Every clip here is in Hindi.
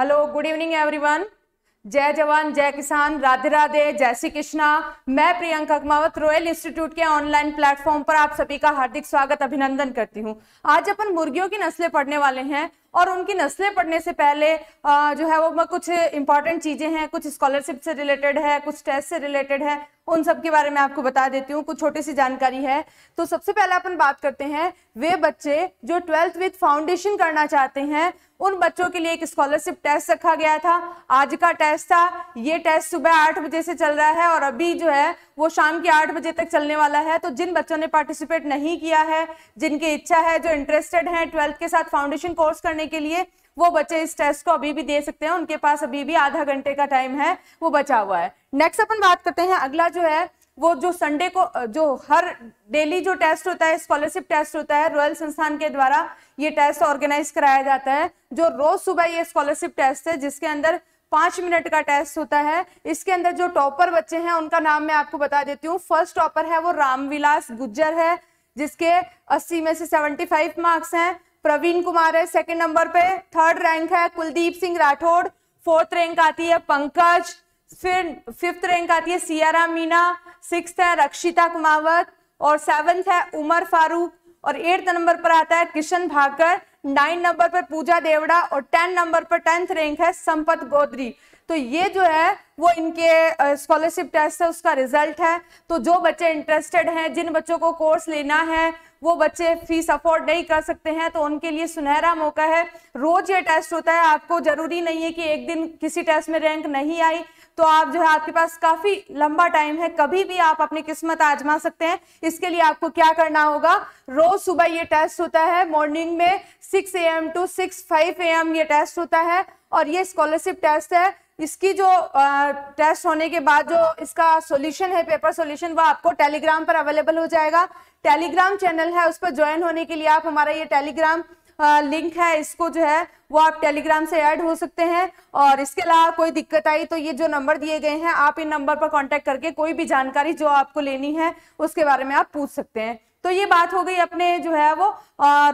हेलो गुड इवनिंग एवरीवन जय जवान जय किसान राधे राधे जय श्री कृष्णा मैं प्रियंका कुमावत रॉयल इंस्टीट्यूट के ऑनलाइन प्लेटफॉर्म पर आप सभी का हार्दिक स्वागत अभिनंदन करती हूँ आज अपन मुर्गियों की नस्लें पढ़ने वाले हैं और उनकी नस्लें पढ़ने से पहले जो है वो कुछ इंपॉर्टेंट चीजें हैं कुछ स्कॉलरशिप से रिलेटेड है कुछ टेस्ट से रिलेटेड है उन सब के बारे में आपको बता देती हूँ कुछ छोटी सी जानकारी है तो सबसे पहले अपन बात करते हैं वे बच्चे जो ट्वेल्थ विथ फाउंडेशन करना चाहते हैं उन बच्चों के लिए एक स्कॉलरशिप टेस्ट रखा गया था आज का टेस्ट था ये टेस्ट सुबह आठ बजे से चल रहा है और अभी जो है वो शाम के आठ बजे तक चलने वाला है तो जिन बच्चों ने पार्टिसिपेट नहीं किया है जिनकी इच्छा है जो इंटरेस्टेड है ट्वेल्थ के साथ फाउंडेशन कोर्स करने के लिए वो बच्चे इस टेस्ट को अभी भी दे सकते हैं उनके पास अभी भी आधा घंटे का टाइम है वो बचा हुआ है नेक्स्ट अपन बात करते हैं अगला जो है वो जो संडे को जो हर डेली जो टेस्ट होता है स्कॉलरशिप टेस्ट होता है रॉयल संस्थान के द्वारा ये टेस्ट ऑर्गेनाइज कराया जाता है जो रोज सुबह ये स्कॉलरशिप टेस्ट है जिसके अंदर पांच मिनट का टेस्ट होता है इसके अंदर जो टॉपर बच्चे हैं उनका नाम मैं आपको बता देती हूँ फर्स्ट टॉपर है वो रामविलास गुज्जर है जिसके अस्सी में से सेवेंटी मार्क्स हैं प्रवीण कुमार है सेकेंड नंबर पे थर्ड रैंक है कुलदीप सिंह राठौड़ फोर्थ रैंक आती है पंकज फिर फिफ्थ रैंक आती है सियाराम मीना सिक्स है रक्षिता कुमावत और सेवंथ है उमर फारूक और एट्थ नंबर पर आता है किशन भाकर नाइन नंबर पर पूजा देवड़ा और टेन नंबर पर टेंथ रैंक है संपत गोदरी तो ये जो है वो इनके स्कॉलरशिप टेस्ट है उसका रिजल्ट है तो जो बच्चे इंटरेस्टेड हैं जिन बच्चों को कोर्स लेना है वो बच्चे फीस अफोर्ड नहीं कर सकते हैं तो उनके लिए सुनहरा मौका है रोज ये टेस्ट होता है आपको जरूरी नहीं है कि एक दिन किसी टेस्ट में रैंक नहीं आई तो आप जो है आपके पास काफी लंबा टाइम है कभी भी आप अपनी किस्मत आजमा सकते हैं इसके लिए आपको क्या करना होगा रोज सुबह ये टेस्ट होता है मॉर्निंग में six A M to six five A M ये टेस्ट होता है और ये स्कॉलरशिप टेस्ट है इसकी जो टेस्ट होने के बाद जो इसका सॉल्यूशन है पेपर सॉल्यूशन वो आपको टेलीग्राम पर अवेलेबल हो जाएगा टेलीग्राम चैनल है उस पर ज्वाइन होने के लिए आप हमारा ये टेलीग्राम लिंक है इसको जो है वो आप टेलीग्राम से ऐड हो सकते हैं और इसके अलावा कोई दिक्कत आई तो ये जो नंबर दिए गए हैं आप इन नंबर पर कॉन्टेक्ट करके कोई भी जानकारी जो आपको लेनी है उसके बारे में आप पूछ सकते हैं तो ये बात हो गई अपने जो है वो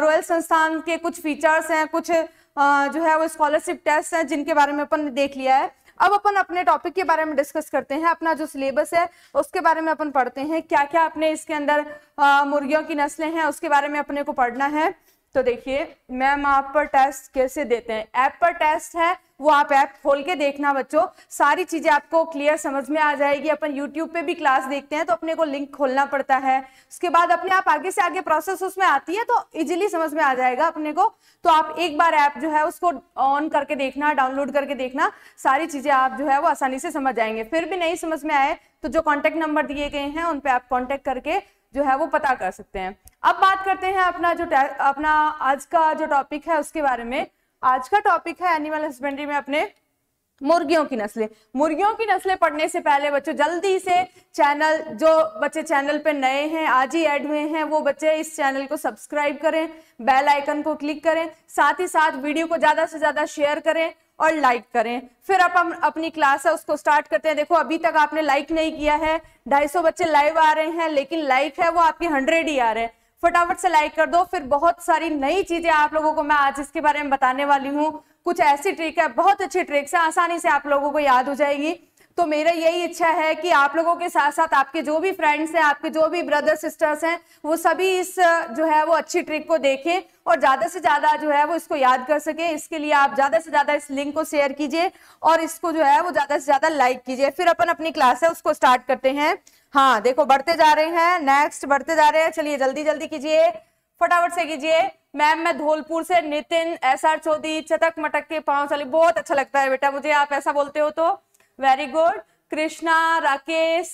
रॉयल संस्थान के कुछ फीचर्स हैं कुछ आ, जो है वो स्कॉलरशिप टेस्ट हैं जिनके बारे में अपन ने देख लिया है अब अपन अपने टॉपिक के बारे में डिस्कस करते हैं अपना जो सिलेबस है उसके बारे में अपन पढ़ते हैं क्या क्या अपने इसके अंदर मुर्गियों की नस्लें हैं उसके बारे में अपने को पढ़ना है तो देखिए मैम आप पर टेस्ट कैसे देते हैं ऐप पर टेस्ट है वो आप ऐप खोल के देखना बच्चों सारी चीज़ें आपको क्लियर समझ में आ जाएगी अपन यूट्यूब पे भी क्लास देखते हैं तो अपने को लिंक खोलना पड़ता है उसके बाद अपने आप आगे से आगे प्रोसेस उसमें आती है तो इजीली समझ में आ जाएगा अपने को तो आप एक बार ऐप जो है उसको ऑन करके देखना डाउनलोड करके देखना सारी चीज़ें आप जो है वो आसानी से समझ आएंगे फिर भी नहीं समझ में आए तो जो कॉन्टेक्ट नंबर दिए गए हैं उन पर आप कॉन्टेक्ट करके जो है वो पता कर सकते हैं अब बात करते हैं अपना जो अपना आज का जो टॉपिक है उसके बारे में आज का टॉपिक है एनिमल हस्बेंड्री में अपने मुर्गियों की नस्लें मुर्गियों की नस्लें पढ़ने से पहले बच्चों जल्दी से चैनल जो बच्चे चैनल पे नए हैं आज ही ऐड हुए हैं वो बच्चे इस चैनल को सब्सक्राइब करें बेल आइकन को क्लिक करें साथ ही साथ वीडियो को ज़्यादा से ज़्यादा शेयर करें और लाइक करें फिर आप हम अपनी क्लास है उसको स्टार्ट करते हैं देखो अभी तक आपने लाइक नहीं किया है 250 बच्चे लाइव आ रहे हैं लेकिन लाइक है वो आपके हंड्रेड ही आ रहे हैं फटाफट से लाइक कर दो फिर बहुत सारी नई चीजें आप लोगों को मैं आज इसके बारे में बताने वाली हूँ कुछ ऐसी ट्रिक है बहुत अच्छी ट्रिक्स है आसानी से आप लोगों को याद हो जाएगी तो मेरा यही इच्छा है कि आप लोगों के साथ साथ आपके जो भी फ्रेंड्स हैं आपके जो भी ब्रदर सिस्टर्स हैं वो सभी इस जो है वो अच्छी ट्रिक को देखें और ज़्यादा से ज़्यादा जो है वो इसको याद कर सके इसके लिए आप ज़्यादा से ज़्यादा इस लिंक को शेयर कीजिए और इसको जो है वो ज़्यादा से ज़्यादा लाइक कीजिए फिर अपन अपनी क्लास है उसको स्टार्ट करते हैं हाँ देखो बढ़ते जा रहे हैं नेक्स्ट बढ़ते जा रहे हैं चलिए जल्दी जल्दी कीजिए फटाफट से कीजिए मैम मैं धौलपुर से नितिन एस आर चौधरी चटक मटक के पाँव चले बहुत अच्छा लगता है बेटा मुझे आप ऐसा बोलते हो तो very good Krishna Rakesh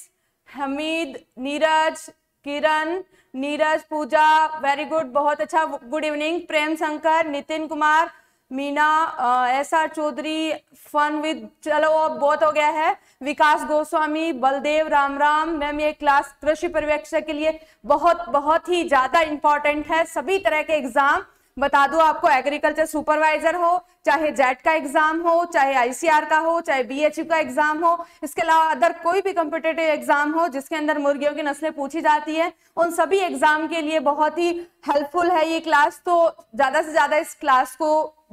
Hameed Neeraj Kiran Neeraj Pooja very good बहुत अच्छा good evening Prem Shankar Nitin Kumar Meena S R Chaudhary fun with चलो अब बहुत हो गया है विकास गोस्वामी बलदेव राम राम मैम ये क्लास कृषि पर्यवेक्षक के लिए बहुत बहुत ही ज़्यादा इम्पॉर्टेंट है सभी तरह के एग्जाम बता दूं आपको एग्रीकल्चर सुपरवाइजर हो चाहे जेट का एग्जाम हो चाहे आईसीआर का हो चाहे बीएचयू का एग्जाम हो इसके अलावा अदर कोई भी कम्पिटेटिव एग्जाम हो जिसके अंदर मुर्गियों की नस्लें पूछी जाती है उन सभी एग्जाम के लिए बहुत ही हेल्पफुल है ये क्लास तो ज्यादा से ज्यादा इस क्लास को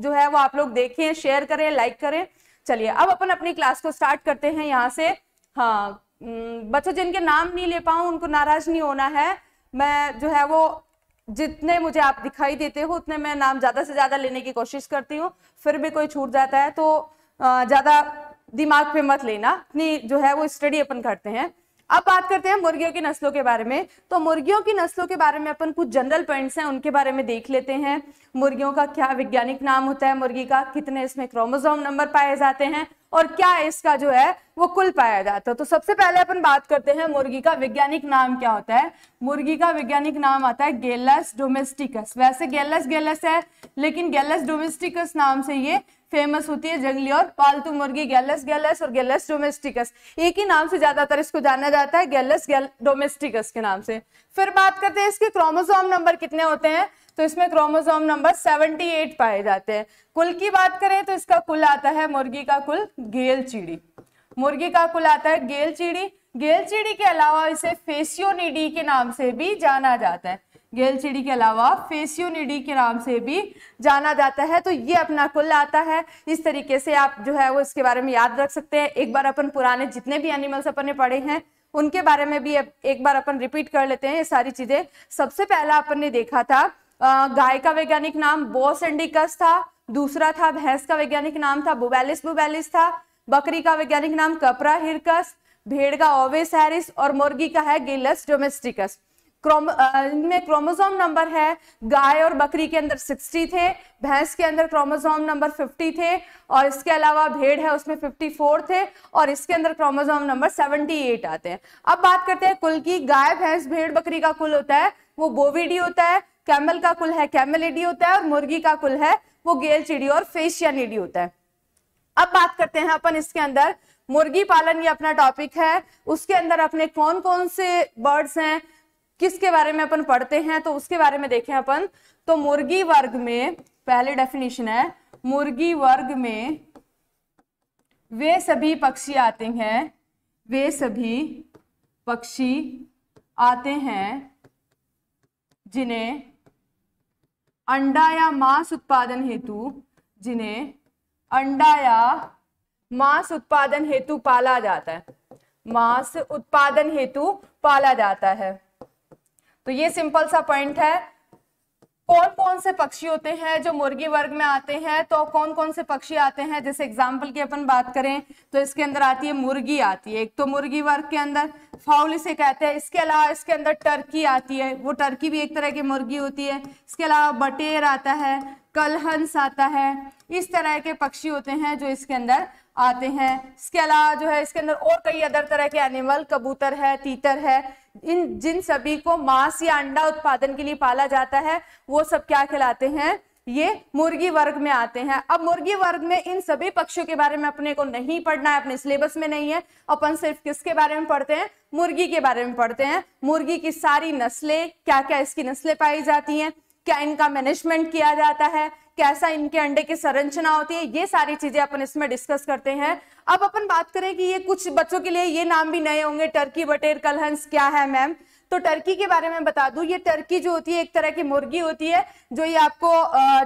जो है वो आप लोग देखें शेयर करें लाइक करें चलिए अब अपन अपनी क्लास को स्टार्ट करते हैं यहाँ से हाँ बच्चों जिनके नाम नहीं ले पाऊं उनको नाराज नहीं होना है मैं जो है वो जितने मुझे आप दिखाई देते हो उतने मैं नाम ज़्यादा से ज़्यादा लेने की कोशिश करती हूँ फिर भी कोई छूट जाता है तो ज़्यादा दिमाग पे मत लेना अपनी जो है वो स्टडी अपन करते हैं अब बात करते हैं मुर्गियों की नस्लों के बारे में तो मुर्गियों की नस्लों के बारे में अपन कुछ जनरल पॉइंट्स हैं उनके बारे में देख लेते हैं मुर्गियों का क्या वैज्ञानिक नाम होता है मुर्गी का कितने इसमें क्रोमोजोम नंबर पाए जाते हैं और क्या इसका जो है वो कुल पाया जाता है तो सबसे पहले अपन बात करते हैं मुर्गी का वैज्ञानिक नाम क्या होता है मुर्गी का वैज्ञानिक नाम आता है गेलस डोमेस्टिकस वैसे गेलस गेलस है लेकिन गेलस डोमेस्टिकस नाम से ये फेमस होती है जंगली और पालतू मुर्गी गैलस गैलस और गैलस डोमेस्टिकस एक ही नाम से ज्यादातर इसको जाना जाता है गैलस गैल डोमेस्टिकस के नाम से फिर बात करते हैं इसके क्रोमोसोम नंबर कितने होते हैं तो इसमें क्रोमोसोम नंबर 78 पाए जाते हैं कुल की बात करें तो इसका कुल आता है मुर्गी का कुल गेल चिड़ी मुर्गी का कुल आता है गेल चिड़ी गेल चिड़ी के अलावा इसे फेसियोनिडी के नाम से भी जाना जाता है गेल चिड़ी के अलावा फेसियोनिडी के नाम से भी जाना जाता है तो ये अपना कुल आता है इस तरीके से आप जो है वो इसके बारे में याद रख सकते हैं एक बार अपन पुराने जितने भी एनिमल्स अपन ने पढ़े हैं उनके बारे में भी एक बार अपन रिपीट कर लेते हैं ये सारी चीजें सबसे पहला अपन ने देखा था गाय का वैज्ञानिक नाम बोस एंडिकस था दूसरा था भैंस का वैज्ञानिक नाम था बुबेलिस बुबेलिस था बकरी का वैज्ञानिक नाम कपरा हिरकस भेड़ का ओवेस हैरिस और मुर्गी का है गिलस डोमेस्टिकस क्रोम इनमें क्रोमोसोम नंबर है गाय और बकरी के अंदर 60 थे भैंस के अंदर क्रोमोसोम नंबर 50 थे और इसके अलावा भेड़ है उसमें 54 थे और इसके अंदर क्रोमोसोम नंबर 78 आते हैं अब बात करते हैं कुल की गाय भैंस भेड़ बकरी का कुल होता है वो बोविडी होता है कैमल का कुल है कैमल एडी होता है और मुर्गी का कुल है वो गेल चिड़ी और फेशियन ईडी होता है अब बात करते हैं अपन इसके अंदर मुर्गी पालन ये अपना टॉपिक है उसके अंदर अपने कौन कौन से बर्ड्स हैं किसके बारे में अपन पढ़ते हैं तो उसके बारे में देखें अपन तो मुर्गी वर्ग में पहले डेफिनेशन है मुर्गी वर्ग में वे सभी पक्षी आते हैं वे सभी पक्षी आते हैं जिन्हें अंडा या मांस उत्पादन हेतु जिन्हें अंडा या मांस उत्पादन हेतु पाला जाता है मांस उत्पादन हेतु पाला जाता है तो ये सिंपल सा पॉइंट है कौन कौन से पक्षी होते हैं जो मुर्गी वर्ग में आते हैं तो कौन कौन से पक्षी आते हैं जैसे एग्जाम्पल की अपन बात करें तो इसके अंदर आती है मुर्गी आती है एक तो मुर्गी वर्ग के अंदर फाउल इसे कहते हैं इसके अलावा इसके अंदर टर्की आती है वो टर्की भी एक तरह की मुर्गी होती है इसके अलावा बटेर आता है कलहंस आता है इस तरह के पक्षी होते हैं जो इसके अंदर आते हैं इसके अलावा जो है इसके अंदर और कई अदर तरह के एनिमल कबूतर है तीतर है इन जिन सभी को मांस या अंडा उत्पादन के लिए पाला जाता है वो सब क्या कहलाते हैं ये मुर्गी वर्ग में आते हैं अब मुर्गी वर्ग में इन सभी पक्षियों के बारे में अपने को नहीं पढ़ना है अपने सिलेबस में नहीं है अपन सिर्फ किसके बारे में पढ़ते हैं मुर्गी के बारे में पढ़ते हैं मुर्गी की सारी नस्लें क्या क्या इसकी नस्लें पाई जाती हैं क्या इनका मैनेजमेंट किया जाता है कैसा इनके अंडे की संरचना होती है ये सारी चीजें अपन इसमें डिस्कस करते हैं अब अपन बात करें कि ये कुछ बच्चों के लिए ये नाम भी नए होंगे टर्की बटेर कलहंस क्या है मैम तो टर्की के बारे में बता दूं ये टर्की जो होती है एक तरह की मुर्गी होती है जो ये आपको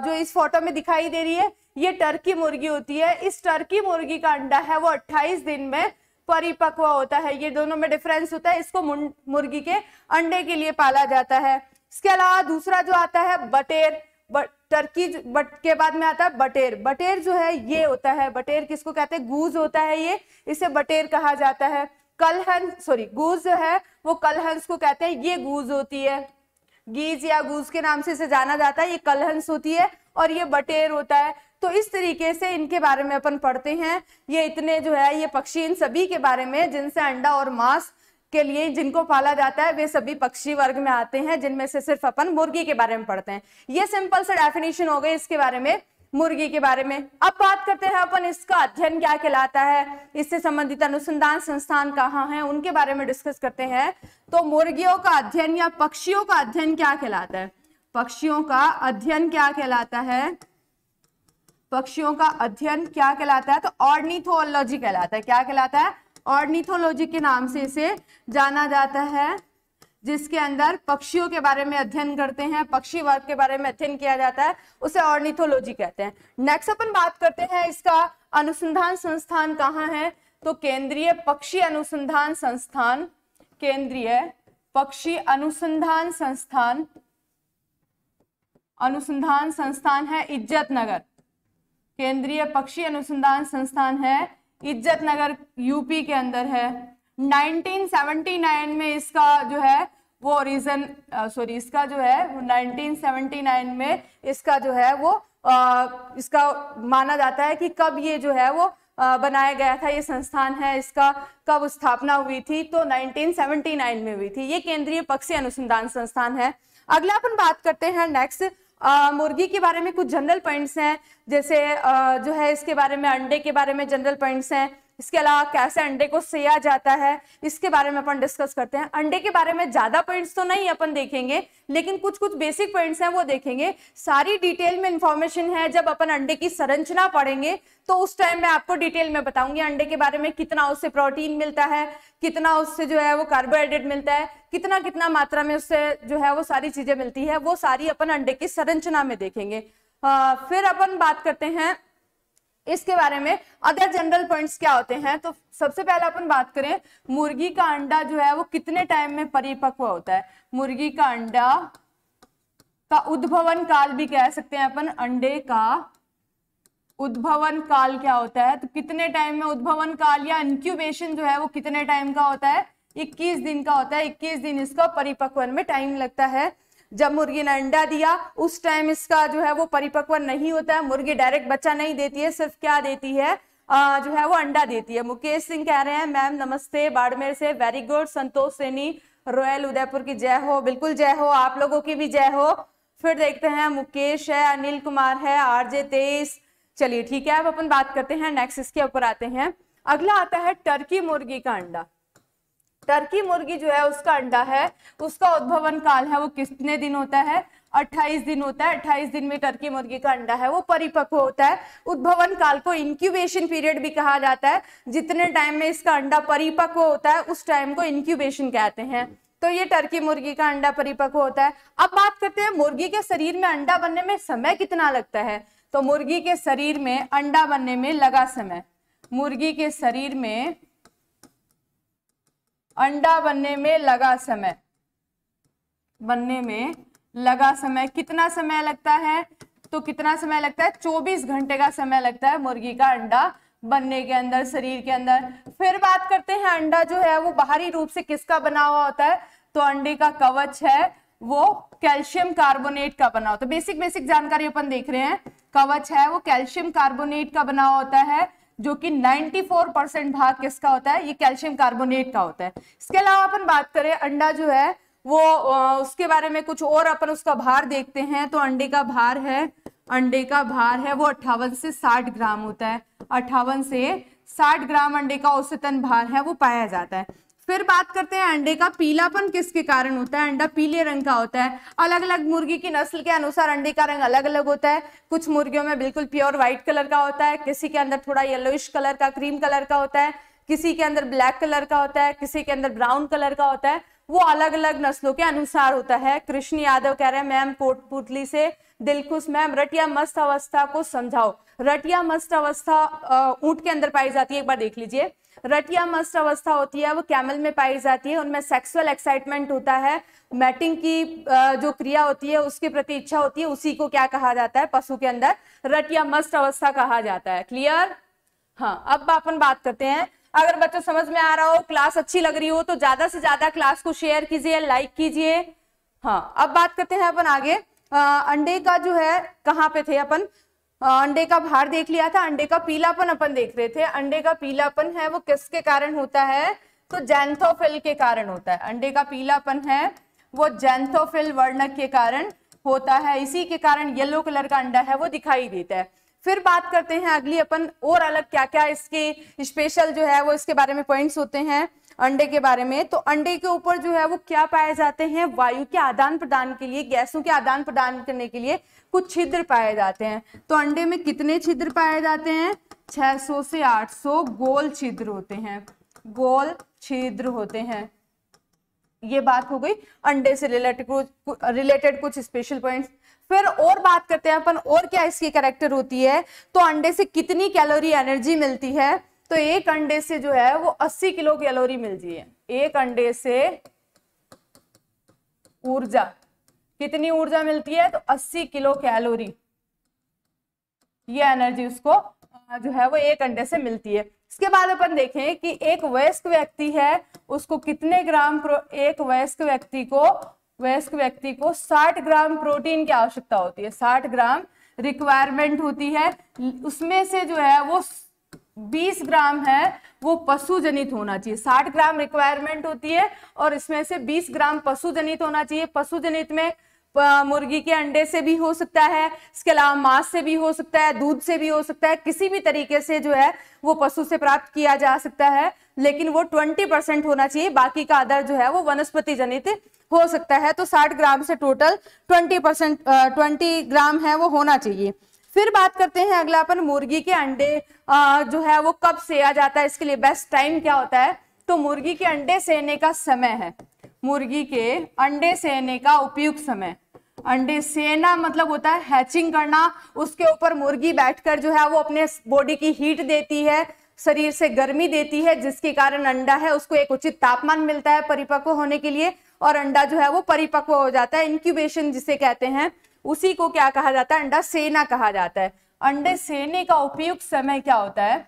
जो इस फोटो में दिखाई दे रही है ये टर्की मुर्गी होती है इस टर्की मुर्गी का अंडा है वो 28 दिन में परिपक्व होता है ये दोनों में डिफरेंस होता है इसको मुर्गी के अंडे के लिए पाला जाता है इसके अलावा दूसरा जो आता है बटेर बट टर्की बट के बाद में आता है बटेर बटेर जो है ये होता है बटेर किसको कहते हैं गूज होता है ये इसे बटेर कहा जाता है कलहंस सॉरी गूज जो है वो कलहंस को कहते हैं ये गूज होती है गीज या गूज के नाम से इसे जाना जाता है ये कलहंस होती है और ये बटेर होता है तो इस तरीके से इनके बारे में अपन पढ़ते हैं ये इतने जो है ये पक्षी इन सभी के बारे में जिनसे अंडा और मांस के लिए जिनको पाला जाता है वे सभी पक्षी वर्ग में आते हैं जिनमें से सिर्फ अपन मुर्गी के बारे में पढ़ते हैं ये सिंपल से डेफिनेशन हो गई इसके बारे में मुर्गी के बारे में अब बात करते हैं अपन इसका अध्ययन क्या कहलाता है इससे संबंधित अनुसंधान संस्थान कहाँ हैं उनके बारे में डिस्कस करते हैं तो मुर्गियों का अध्ययन या पक्षियों का अध्ययन क्या कहलाता है पक्षियों का अध्ययन क्या कहलाता है पक्षियों का अध्ययन क्या कहलाता है तो ऑर्निथोलॉजी कहलाता है क्या कहलाता है ऑर्निथोलॉजी के नाम से इसे जाना जाता है जिसके अंदर पक्षियों के बारे में अध्ययन करते हैं पक्षी वर्ग के बारे में अध्ययन किया जाता है उसे ऑर्निथोलॉजी कहते हैं नेक्स्ट अपन बात करते हैं इसका अनुसंधान संस्थान कहाँ है तो केंद्रीय पक्षी अनुसंधान संस्थान केंद्रीय पक्षी अनुसंधान संस्थान अनुसंधान संस्थान है इज्जत नगर केंद्रीय पक्षी अनुसंधान संस्थान है इज्जत नगर यूपी के अंदर है 1979 में इसका जो है वो रीजन सॉरी इसका जो है वो 1979 में इसका जो है वो आ, इसका माना जाता है कि कब ये जो है वो आ, बनाया गया था ये संस्थान है इसका कब स्थापना हुई थी तो 1979 में हुई थी ये केंद्रीय पक्षी अनुसंधान संस्थान है अगला अपन बात करते हैं नेक्स्ट आ, मुर्गी के बारे में कुछ जनरल पॉइंट्स हैं जैसे आ, जो है इसके बारे में अंडे के बारे में जनरल पॉइंट्स हैं इसके अलावा कैसे अंडे को सेया जाता है इसके बारे में अपन डिस्कस करते हैं अंडे के बारे में ज्यादा पॉइंट्स तो नहीं अपन देखेंगे लेकिन कुछ कुछ बेसिक पॉइंट्स हैं वो देखेंगे सारी डिटेल में इंफॉर्मेशन है जब अपन अंडे की संरचना पढ़ेंगे तो उस टाइम मैं आपको डिटेल में बताऊंगी अंडे के बारे में कितना उससे प्रोटीन मिलता है कितना उससे जो है वो कार्बोहाइड्रेट मिलता है कितना कितना मात्रा में उससे जो है वो सारी चीजें मिलती है वो सारी अपन अंडे की संरचना में देखेंगे फिर अपन बात करते हैं इसके बारे में अदर जनरल पॉइंट्स क्या होते हैं तो सबसे पहले अपन बात करें मुर्गी का अंडा जो है वो कितने टाइम में परिपक्व होता है मुर्गी का अंडा का उद्भवन काल भी कह सकते हैं अपन अंडे का उद्भवन काल क्या होता है तो कितने टाइम में उद्भवन काल या इंक्यूबेशन जो है वो कितने टाइम का होता है 21 दिन का होता है 21 दिन इसका परिपक्वन में टाइम लगता है जब मुर्गी ने अंडा दिया उस टाइम इसका जो है वो परिपक्व नहीं होता है मुर्गी डायरेक्ट बच्चा नहीं देती है सिर्फ क्या देती है आ, जो है वो अंडा देती है मुकेश सिंह कह रहे हैं मैम नमस्ते बाड़मेर से very good Santosh Saini royal Udaipur की जय हो बिल्कुल जय हो आप लोगों की भी जय हो फिर देखते हैं मुकेश है अनिल कुमार है आरजे तेईस चलिए ठीक है अब अपन बात करते हैं नेक्स्ट इसके ऊपर आते हैं अगला आता है टर्की मुर्गी का अंडा टर्की मुर्गी जो है उसका अंडा है उसका उद्भवन काल है वो कितने दिन होता है 28 दिन होता है 28 दिन में टर्की मुर्गी का अंडा है वो परिपक्व होता है उद्भवन काल को इंक्यूबेशन पीरियड भी कहा जाता है जितने टाइम में इसका अंडा परिपक्व होता है उस टाइम को इंक्यूबेशन कहते हैं तो ये टर्की मुर्गी का अंडा परिपक्व होता है अब बात करते हैं मुर्गी के शरीर में अंडा बनने में समय कितना लगता है तो मुर्गी के शरीर में अंडा बनने में लगा समय मुर्गी के शरीर में अंडा बनने में लगा समय बनने में लगा समय कितना समय लगता है तो कितना समय लगता है 24 घंटे का समय लगता है मुर्गी का अंडा बनने के अंदर शरीर के अंदर फिर बात करते हैं अंडा जो है वो बाहरी रूप से किसका बना हुआ होता है तो अंडे का कवच है वो कैल्शियम कार्बोनेट का बना होता है बेसिक बेसिक जानकारी अपन देख रहे हैं कवच है वो कैल्शियम कार्बोनेट का बना होता है जो कि 94 परसेंट भाग किसका होता है ये कैल्शियम कार्बोनेट का होता है इसके अलावा अपन बात करें अंडा जो है वो उसके बारे में कुछ और अपन उसका भार देखते हैं तो अंडे का भार है अंडे का भार है वो अट्ठावन से साठ ग्राम होता है अट्ठावन से साठ ग्राम अंडे का औसतन भार है वो पाया जाता है फिर बात करते हैं अंडे का पीलापन किसके कारण होता है अंडा पीले रंग का होता है अलग अलग मुर्गी की नस्ल के अनुसार अंडे का रंग अलग अलग होता है कुछ मुर्गियों में बिल्कुल प्योर व्हाइट कलर का होता है किसी के अंदर थोड़ा येलोइश कलर का क्रीम कलर का होता है किसी के अंदर ब्लैक कलर का होता है किसी के अंदर ब्राउन कलर का होता है वो अलग अलग नस्लों के अनुसार होता है कृष्ण यादव कह रहे हैं मैम कोटपुतली से दिल खुश मैम रटिया मस्त अवस्था को समझाओ रटिया मस्त अवस्था ऊंट के अंदर पाई जाती है एक बार देख लीजिए रटिया मस्त अवस्था होती है वो कैमल में पाई जाती है उनमें सेक्सुअल एक्साइटमेंट होता है मैटिंग की जो क्रिया होती है उसके प्रति इच्छा होती है उसी को क्या कहा जाता है पशु के अंदर रटिया मस्त अवस्था कहा जाता है क्लियर हाँ अब अपन बात करते हैं अगर बच्चों समझ में आ रहा हो क्लास अच्छी लग रही हो तो ज्यादा से ज्यादा क्लास को शेयर कीजिए लाइक कीजिए हाँ अब बात करते हैं अपन आगे आ, अंडे का जो है कहाँ पे थे अपन अंडे का भार देख लिया था अंडे का पीलापन अपन देख रहे थे अंडे का पीलापन है वो किसके कारण होता है तो जैंथोफिल के कारण होता है अंडे का पीलापन है वो जैंथोफिल वर्णक के कारण होता है इसी के कारण येलो कलर का अंडा है वो दिखाई देता है फिर बात करते हैं अगली अपन और अलग क्या क्या इसके स्पेशल जो है वो इसके बारे में पॉइंट्स होते हैं अंडे के बारे में तो अंडे के ऊपर जो है वो क्या पाए जाते हैं वायु के आदान प्रदान के लिए गैसों के आदान प्रदान करने के लिए कुछ छिद्र पाए जाते हैं तो अंडे में कितने छिद्र पाए जाते हैं 600 से 800 गोल छिद्र होते हैं गोल छिद्र होते हैं ये बात हो गई अंडे से रिलेटेड रिलेटेड कुछ स्पेशल पॉइंट फिर और बात करते हैं अपन और क्या इसकी करेक्टर होती है तो अंडे से कितनी कैलोरी एनर्जी मिलती है तो एक अंडे से जो है वो 80 किलो कैलोरी मिल जाए एक अंडे से ऊर्जा कितनी ऊर्जा मिलती है तो 80 किलो कैलोरी ये एनर्जी उसको जो है वो एक अंडे से मिलती है इसके बाद अपन देखें कि एक वयस्क व्यक्ति है उसको कितने ग्राम एक वयस्क व्यक्ति को वयस्क व्यक्ति को 60 ग्राम प्रोटीन की आवश्यकता होती है 60 ग्राम रिक्वायरमेंट होती है उसमें से जो है वो बीस ग्राम है वो पशु जनित होना चाहिए साठ ग्राम रिक्वायरमेंट होती है और इसमें से बीस ग्राम पशु जनित होना चाहिए पशु जनित में मुर्गी के अंडे से भी हो सकता है इसके अलावा मांस से भी हो सकता है दूध से भी हो सकता है किसी भी तरीके से जो है वो पशु से प्राप्त किया जा सकता है लेकिन वो ट्वेंटी परसेंट होना चाहिए बाकी का आधार जो है वो वनस्पति जनित हो सकता है तो साठ ग्राम से total twenty percent twenty gram है वो होना चाहिए फिर बात करते हैं अगला अपन मुर्गी के अंडे आ, जो है वो कब सेया जाता है इसके लिए बेस्ट टाइम क्या होता है तो मुर्गी के अंडे सेने का समय है मुर्गी के अंडे सेने का उपयुक्त समय अंडे सेना मतलब होता है हैचिंग करना उसके ऊपर मुर्गी बैठकर जो है वो अपने बॉडी की हीट देती है शरीर से गर्मी देती है जिसके कारण अंडा है उसको एक उचित तापमान मिलता है परिपक्व होने के लिए और अंडा जो है वो परिपक्व हो जाता है इंक्यूबेशन जिसे कहते हैं उसी को क्या कहा जाता है अंडा सेना कहा जाता है अंडे सेने का उपयुक्त समय क्या होता है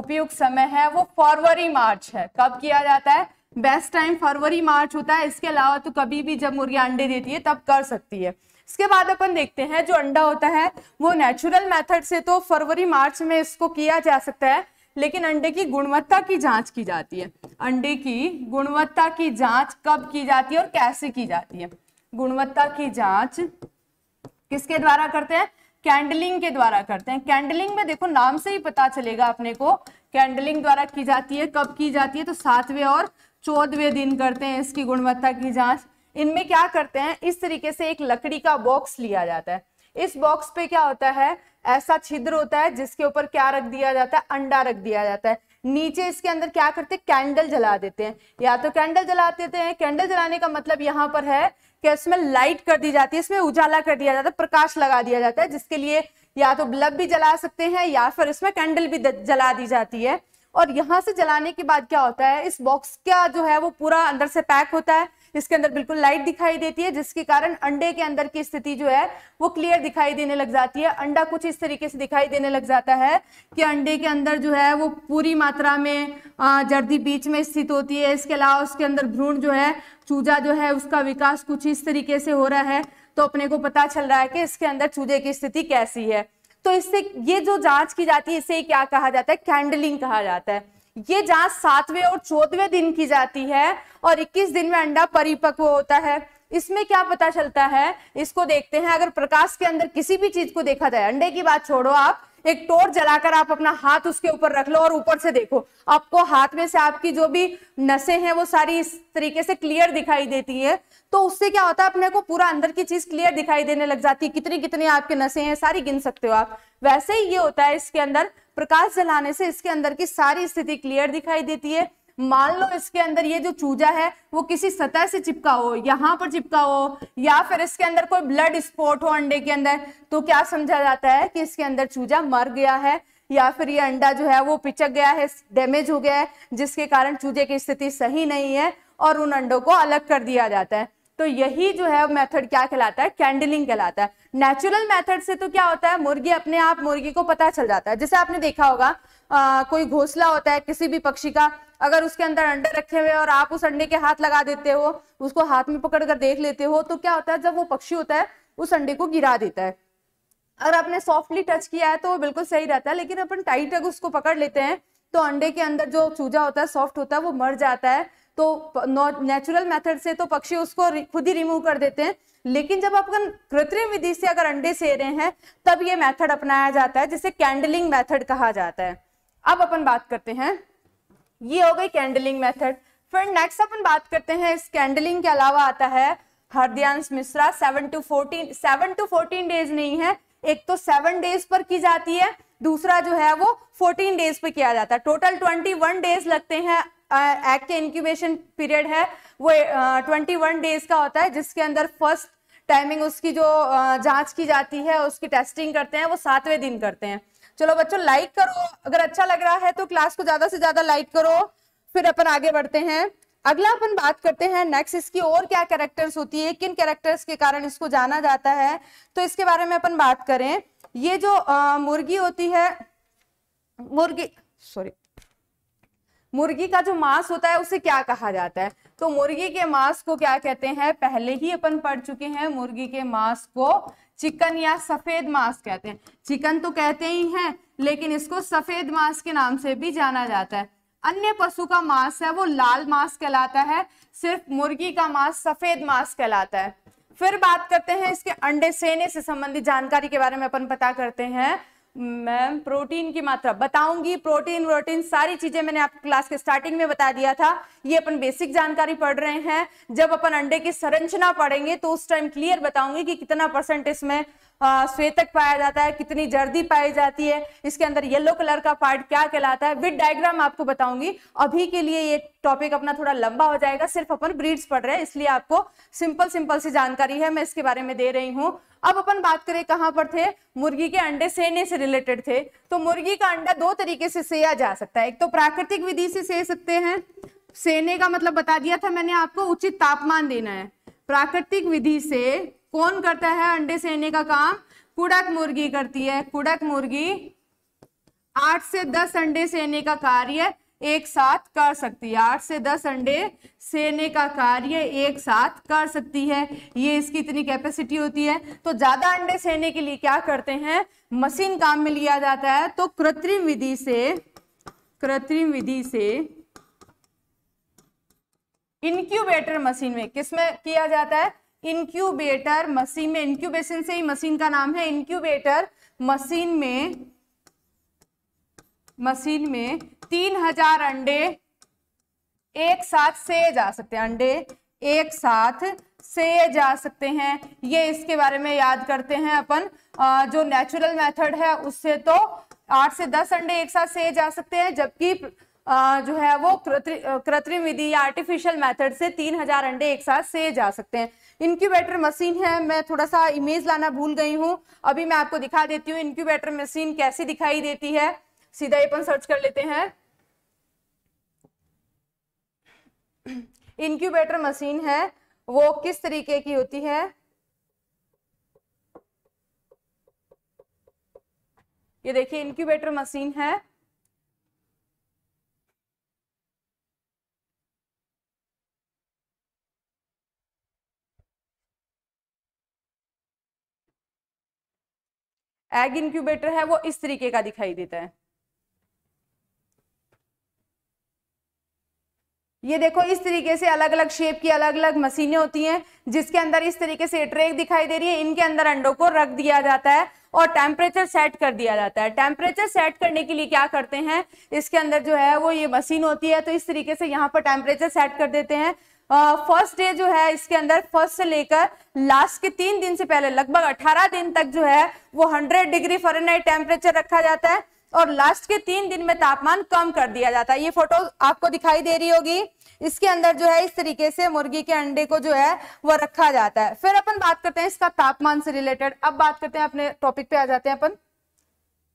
उपयुक्त समय है वो फरवरी मार्च है कब किया जाता है बेस्ट टाइम फरवरी मार्च होता है इसके अलावा तो कभी भी जब मुर्गी अंडे देती है तब कर सकती है इसके बाद अपन देखते हैं जो अंडा होता है वो नेचुरल मेथड से तो फरवरी मार्च में इसको किया जा सकता है लेकिन अंडे की गुणवत्ता की जांच की जाती है अंडे की गुणवत्ता की जांच कब की जाती है और कैसे की जाती है गुणवत्ता की जांच किसके द्वारा करते हैं कैंडलिंग के द्वारा करते हैं कैंडलिंग में देखो नाम से ही पता चलेगा अपने को कैंडलिंग द्वारा की जाती है कब की जाती है तो सातवें और चौदहवें दिन करते हैं इसकी गुणवत्ता की जांच इनमें क्या करते हैं इस तरीके से एक लकड़ी का बॉक्स लिया जाता है इस बॉक्स पे क्या होता है ऐसा छिद्र होता है जिसके ऊपर क्या रख दिया जाता है अंडा रख दिया जाता है नीचे इसके अंदर क्या करते हैं कैंडल जला देते हैं या तो कैंडल जला देते हैं कैंडल जलाने का मतलब यहाँ पर है कि इसमें लाइट कर दी जाती है इसमें उजाला कर दिया जाता है प्रकाश लगा दिया जाता है जिसके लिए या तो ब्लब भी जला सकते हैं या फिर इसमें कैंडल भी जला दी जाती है और यहाँ से जलाने के बाद क्या होता है इस बॉक्स का जो है वो पूरा अंदर से पैक होता है इसके अंदर बिल्कुल लाइट दिखाई देती है जिसके कारण अंडे के अंदर की स्थिति जो है वो क्लियर दिखाई देने लग जाती है अंडा कुछ इस तरीके से दिखाई देने लग जाता है कि अंडे के अंदर जो है वो पूरी मात्रा में जर्दी बीच में स्थित होती है इसके अलावा उसके अंदर भ्रूण जो है चूजा जो है उसका विकास कुछ इस तरीके से हो रहा है तो अपने को पता चल रहा है कि इसके अंदर चूजे की स्थिति कैसी है तो इससे ये जो जांच की जाती है इसे क्या कहा जाता है कैंडलिंग कहा जाता है ये जांच सातवें और चौदहवें दिन की जाती है और 21 दिन में अंडा परिपक्व होता है इसमें क्या पता चलता है इसको देखते हैं अगर प्रकाश के अंदर किसी भी चीज को देखा जाए अंडे की बात छोड़ो आप एक टोर जलाकर आप अपना हाथ उसके ऊपर रख लो और ऊपर से देखो आपको हाथ में से आपकी जो भी नसें हैं वो सारी इस तरीके से क्लियर दिखाई देती है तो उससे क्या होता है अपने को पूरा अंदर की चीज क्लियर दिखाई देने लग जाती है कितनी कितनी आपके नशे हैं सारी गिन सकते हो आप वैसे ही ये होता है इसके अंदर प्रकाश जलाने से इसके अंदर की सारी स्थिति क्लियर दिखाई देती है मान लो इसके अंदर ये जो चूजा है वो किसी सतह से चिपका हो यहाँ पर चिपका हो या फिर इसके अंदर कोई ब्लड स्पॉट हो अंडे के अंदर तो क्या समझा जाता है कि इसके अंदर चूजा मर गया है या फिर ये अंडा जो है वो पिचक गया है डैमेज हो गया है जिसके कारण चूजे की स्थिति सही नहीं है और उन अंडों को अलग कर दिया जाता है तो यही जो है मेथड क्या कहलाता है कैंडलिंग कहलाता है नेचुरल मेथड से तो क्या होता है मुर्गी अपने आप मुर्गी को पता चल जाता है जैसे आपने देखा होगा आ, कोई घोसला होता है किसी भी पक्षी का अगर उसके अंदर अंडे रखे हुए और आप उस अंडे के हाथ लगा देते हो उसको हाथ में पकड़ कर देख लेते हो तो क्या होता है जब वो पक्षी होता है उस अंडे को गिरा देता है अगर आपने सॉफ्टली टच किया है तो वो बिल्कुल सही रहता है लेकिन अपन टाइट अगर उसको पकड़ लेते हैं तो अंडे के अंदर जो चूजा होता है सॉफ्ट होता है वो मर जाता है तो नेचुरल मेथड से तो पक्षी उसको खुद ही रिमूव कर देते हैं लेकिन जब आप कृत्रिम विधि से अगर अंडे से रहे हैं तब ये मेथड अपनाया जाता है जिसे कैंडलिंग मेथड कहा जाता है अब अपन बात करते हैं ये हो गई कैंडलिंग मेथड फिर नेक्स्ट अपन बात करते हैं इस कैंडलिंग के अलावा आता है Hardayansh Mishra seven to fourteen seven to fourteen days नहीं है एक तो सेवन डेज पर की जाती है दूसरा जो है वो फोर्टीन डेज पर किया जाता है टोटल ट्वेंटी वन डेज लगते हैं एक्ट के इंक्यूबेशन पीरियड है वो ट्वेंटी वन डेज का होता है जिसके अंदर फर्स्ट टाइमिंग उसकी जो जांच की जाती है उसकी टेस्टिंग करते हैं वो सातवें दिन करते हैं चलो बच्चों लाइक करो अगर अच्छा लग रहा है तो क्लास को ज्यादा से ज्यादा लाइक करो फिर अपन आगे बढ़ते हैं अगला अपन बात करते हैं नेक्स्ट इसकी और क्या कैरेक्टर्स होती है किन कैरेक्टर्स के कारण इसको जाना जाता है तो इसके बारे में अपन बात करें ये जो आ, मुर्गी होती है मुर्गी सॉरी मुर्गी का जो मांस होता है उसे क्या कहा जाता है तो मुर्गी के मांस को क्या कहते हैं पहले ही अपन पढ़ चुके हैं मुर्गी के मांस को चिकन या सफेद मांस कहते हैं चिकन तो कहते ही हैं लेकिन इसको सफेद मांस के नाम से भी जाना जाता है अन्य पशु का मांस है वो लाल मांस कहलाता है सिर्फ मुर्गी का मांस सफेद मांस कहलाता है फिर बात करते हैं इसके अंडे सेने से संबंधित जानकारी के बारे में अपन पता करते हैं मैम प्रोटीन की मात्रा बताऊंगी प्रोटीन वोटीन सारी चीजें मैंने आप क्लास के स्टार्टिंग में बता दिया था ये अपन बेसिक जानकारी पढ़ रहे हैं जब अपन अंडे की संरचना पढ़ेंगे तो उस टाइम क्लियर बताऊंगी कि कितना परसेंट इसमें श्वेतक पाया जाता है कितनी जर्दी पाई जाती है इसके अंदर येलो कलर का पार्ट क्या कहलाता है विद डायग्राम आपको बताऊंगी अभी के लिए ये टॉपिक अपना थोड़ा लंबा हो जाएगा सिर्फ अपन ब्रीड्स पढ़ रहे हैं इसलिए आपको सिंपल सिंपल सी जानकारी है मैं इसके बारे में दे रही हूँ अब अपन बात करें कहाँ पर थे मुर्गी के अंडे सेने से रिलेटेड थे तो मुर्गी का अंडा दो तरीके से सेया जा सकता है एक तो प्राकृतिक विधि से से सकते हैं सेने का मतलब बता दिया था मैंने आपको उचित तापमान देना है प्राकृतिक विधि से कौन करता है अंडे सेने का काम कुड़क मुर्गी करती है कुड़क मुर्गी आठ से दस अंडे सेने का कार्य एक साथ कर सकती है आठ से दस अंडे सेने का कार्य एक साथ कर सकती है ये इसकी इतनी कैपेसिटी होती है तो ज्यादा अंडे सेने के लिए क्या करते हैं मशीन काम में लिया जाता है तो कृत्रिम विधि से कृत्रिम विधि से इनक्यूबेटर मशीन में किसमें किया जाता है इंक्यूबेटर मशीन में इंक्यूबेशन से ही मशीन का नाम है इंक्यूबेटर मशीन में मशीन में तीन हजार अंडे एक साथ से जा सकते हैं अंडे एक साथ से जा सकते हैं ये इसके बारे में याद करते हैं अपन जो नेचुरल मेथड है उससे तो आठ से दस अंडे एक साथ से जा सकते हैं जबकि जो है वो कृत्रिम विधि या आर्टिफिशियल मेथड से तीन हजार अंडे एक साथ से जा सकते हैं इंक्यूबेटर मशीन है मैं थोड़ा सा इमेज लाना भूल गई हूँ अभी मैं आपको दिखा देती हूँ इंक्यूबेटर मशीन कैसी दिखाई देती है सीधा अपन सर्च कर लेते हैं इंक्यूबेटर मशीन है वो किस तरीके की होती है ये देखिए इंक्यूबेटर मशीन है एग इंक्यूबेटर है वो इस तरीके का दिखाई देता है ये देखो इस तरीके से अलग अलग शेप की अलग अलग मशीनें होती हैं जिसके अंदर इस तरीके से ट्रेक दिखाई दे रही है इनके अंदर अंडों को रख दिया जाता है और टेम्परेचर सेट कर दिया जाता है टेम्परेचर सेट करने के लिए क्या करते हैं इसके अंदर जो है वो ये मशीन होती है तो इस तरीके से यहाँ पर टेम्परेचर सेट कर देते हैं फर्स्ट डे जो है इसके अंदर फर्स्ट से लेकर लास्ट के तीन दिन से पहले लगभग 18 दिन तक जो है वो 100 डिग्री फॉरनाइट टेम्परेचर रखा जाता है और लास्ट के तीन दिन में तापमान कम कर दिया जाता है ये फोटो आपको दिखाई दे रही होगी इसके अंदर जो है इस तरीके से मुर्गी के अंडे को जो है वो रखा जाता है फिर अपन बात करते हैं इसका तापमान से रिलेटेड अब बात करते हैं अपने टॉपिक पे आ जाते हैं अपन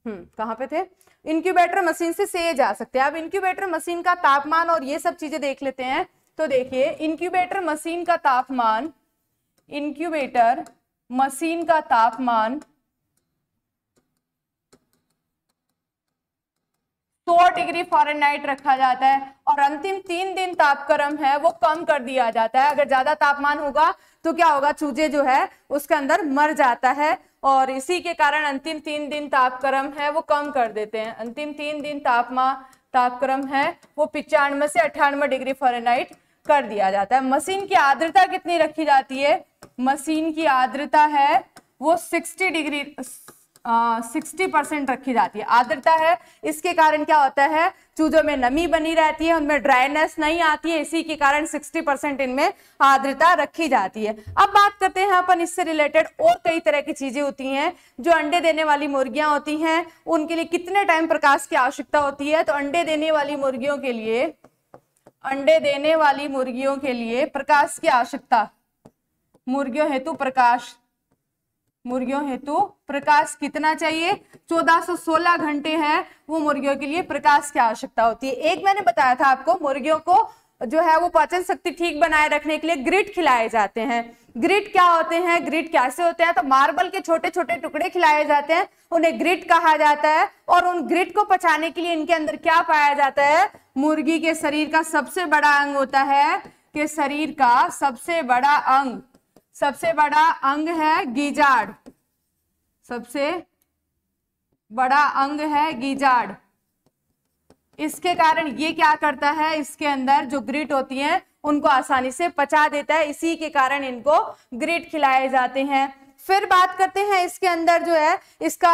हम्म कहाँ पे थे इंक्यूबेटर मशीन से से जा सकते हैं अब इंक्यूबेटर मशीन का तापमान और ये सब चीजें देख लेते हैं तो देखिए इंक्यूबेटर मशीन का तापमान इंक्यूबेटर मशीन का तापमान 100 डिग्री फॉरेनहाइट रखा जाता है और अंतिम तीन दिन तापक्रम है वो कम कर दिया जाता है अगर ज्यादा तापमान होगा तो क्या होगा चूजे जो है उसके अंदर मर जाता है और इसी के कारण अंतिम तीन दिन तापक्रम है वो कम कर देते हैं अंतिम तीन दिन तापमान तापक्रम है वो पिचानवे से अट्ठानवे डिग्री फॉरेनहाइट कर दिया जाता है मशीन की आर्द्रता कितनी रखी जाती है मशीन की आर्द्रता है वो 60 डिग्री सिक्सटी परसेंट रखी जाती है आर्द्रता है इसके कारण क्या होता है चूजों में नमी बनी रहती है उनमें ड्राइनेस नहीं आती है इसी के कारण सिक्सटी परसेंट इनमें आर्द्रता रखी जाती है अब बात करते हैं अपन इससे रिलेटेड और कई तरह की चीजें होती हैं जो अंडे देने वाली मुर्गियां होती हैं उनके लिए कितने टाइम प्रकाश की आवश्यकता होती है तो अंडे देने वाली मुर्गियों के लिए अंडे देने वाली मुर्गियों के लिए प्रकाश की आवश्यकता मुर्गियों हेतु प्रकाश मुर्गियों हेतु प्रकाश कितना चाहिए 1416 घंटे है वो मुर्गियों के लिए प्रकाश की आवश्यकता होती है एक मैंने बताया था आपको मुर्गियों को जो है वो पाचन शक्ति ठीक बनाए रखने के लिए ग्रिट खिलाए जाते हैं ग्रिट क्या होते हैं ग्रिट कैसे होते हैं तो मार्बल के छोटे छोटे टुकड़े खिलाए जाते हैं उन्हें ग्रिट कहा जाता है और उन ग्रिट को पचाने के लिए इनके अंदर क्या पाया जाता है मुर्गी के शरीर का सबसे बड़ा अंग होता है कि शरीर का सबसे बड़ा अंग सबसे बड़ा अंग है गिजाड सबसे बड़ा अंग है गिजाड इसके कारण ये क्या करता है इसके अंदर जो ग्रिट होती है उनको आसानी से पचा देता है इसी के कारण इनको ग्रिट खिलाए जाते हैं फिर बात करते हैं इसके अंदर जो है इसका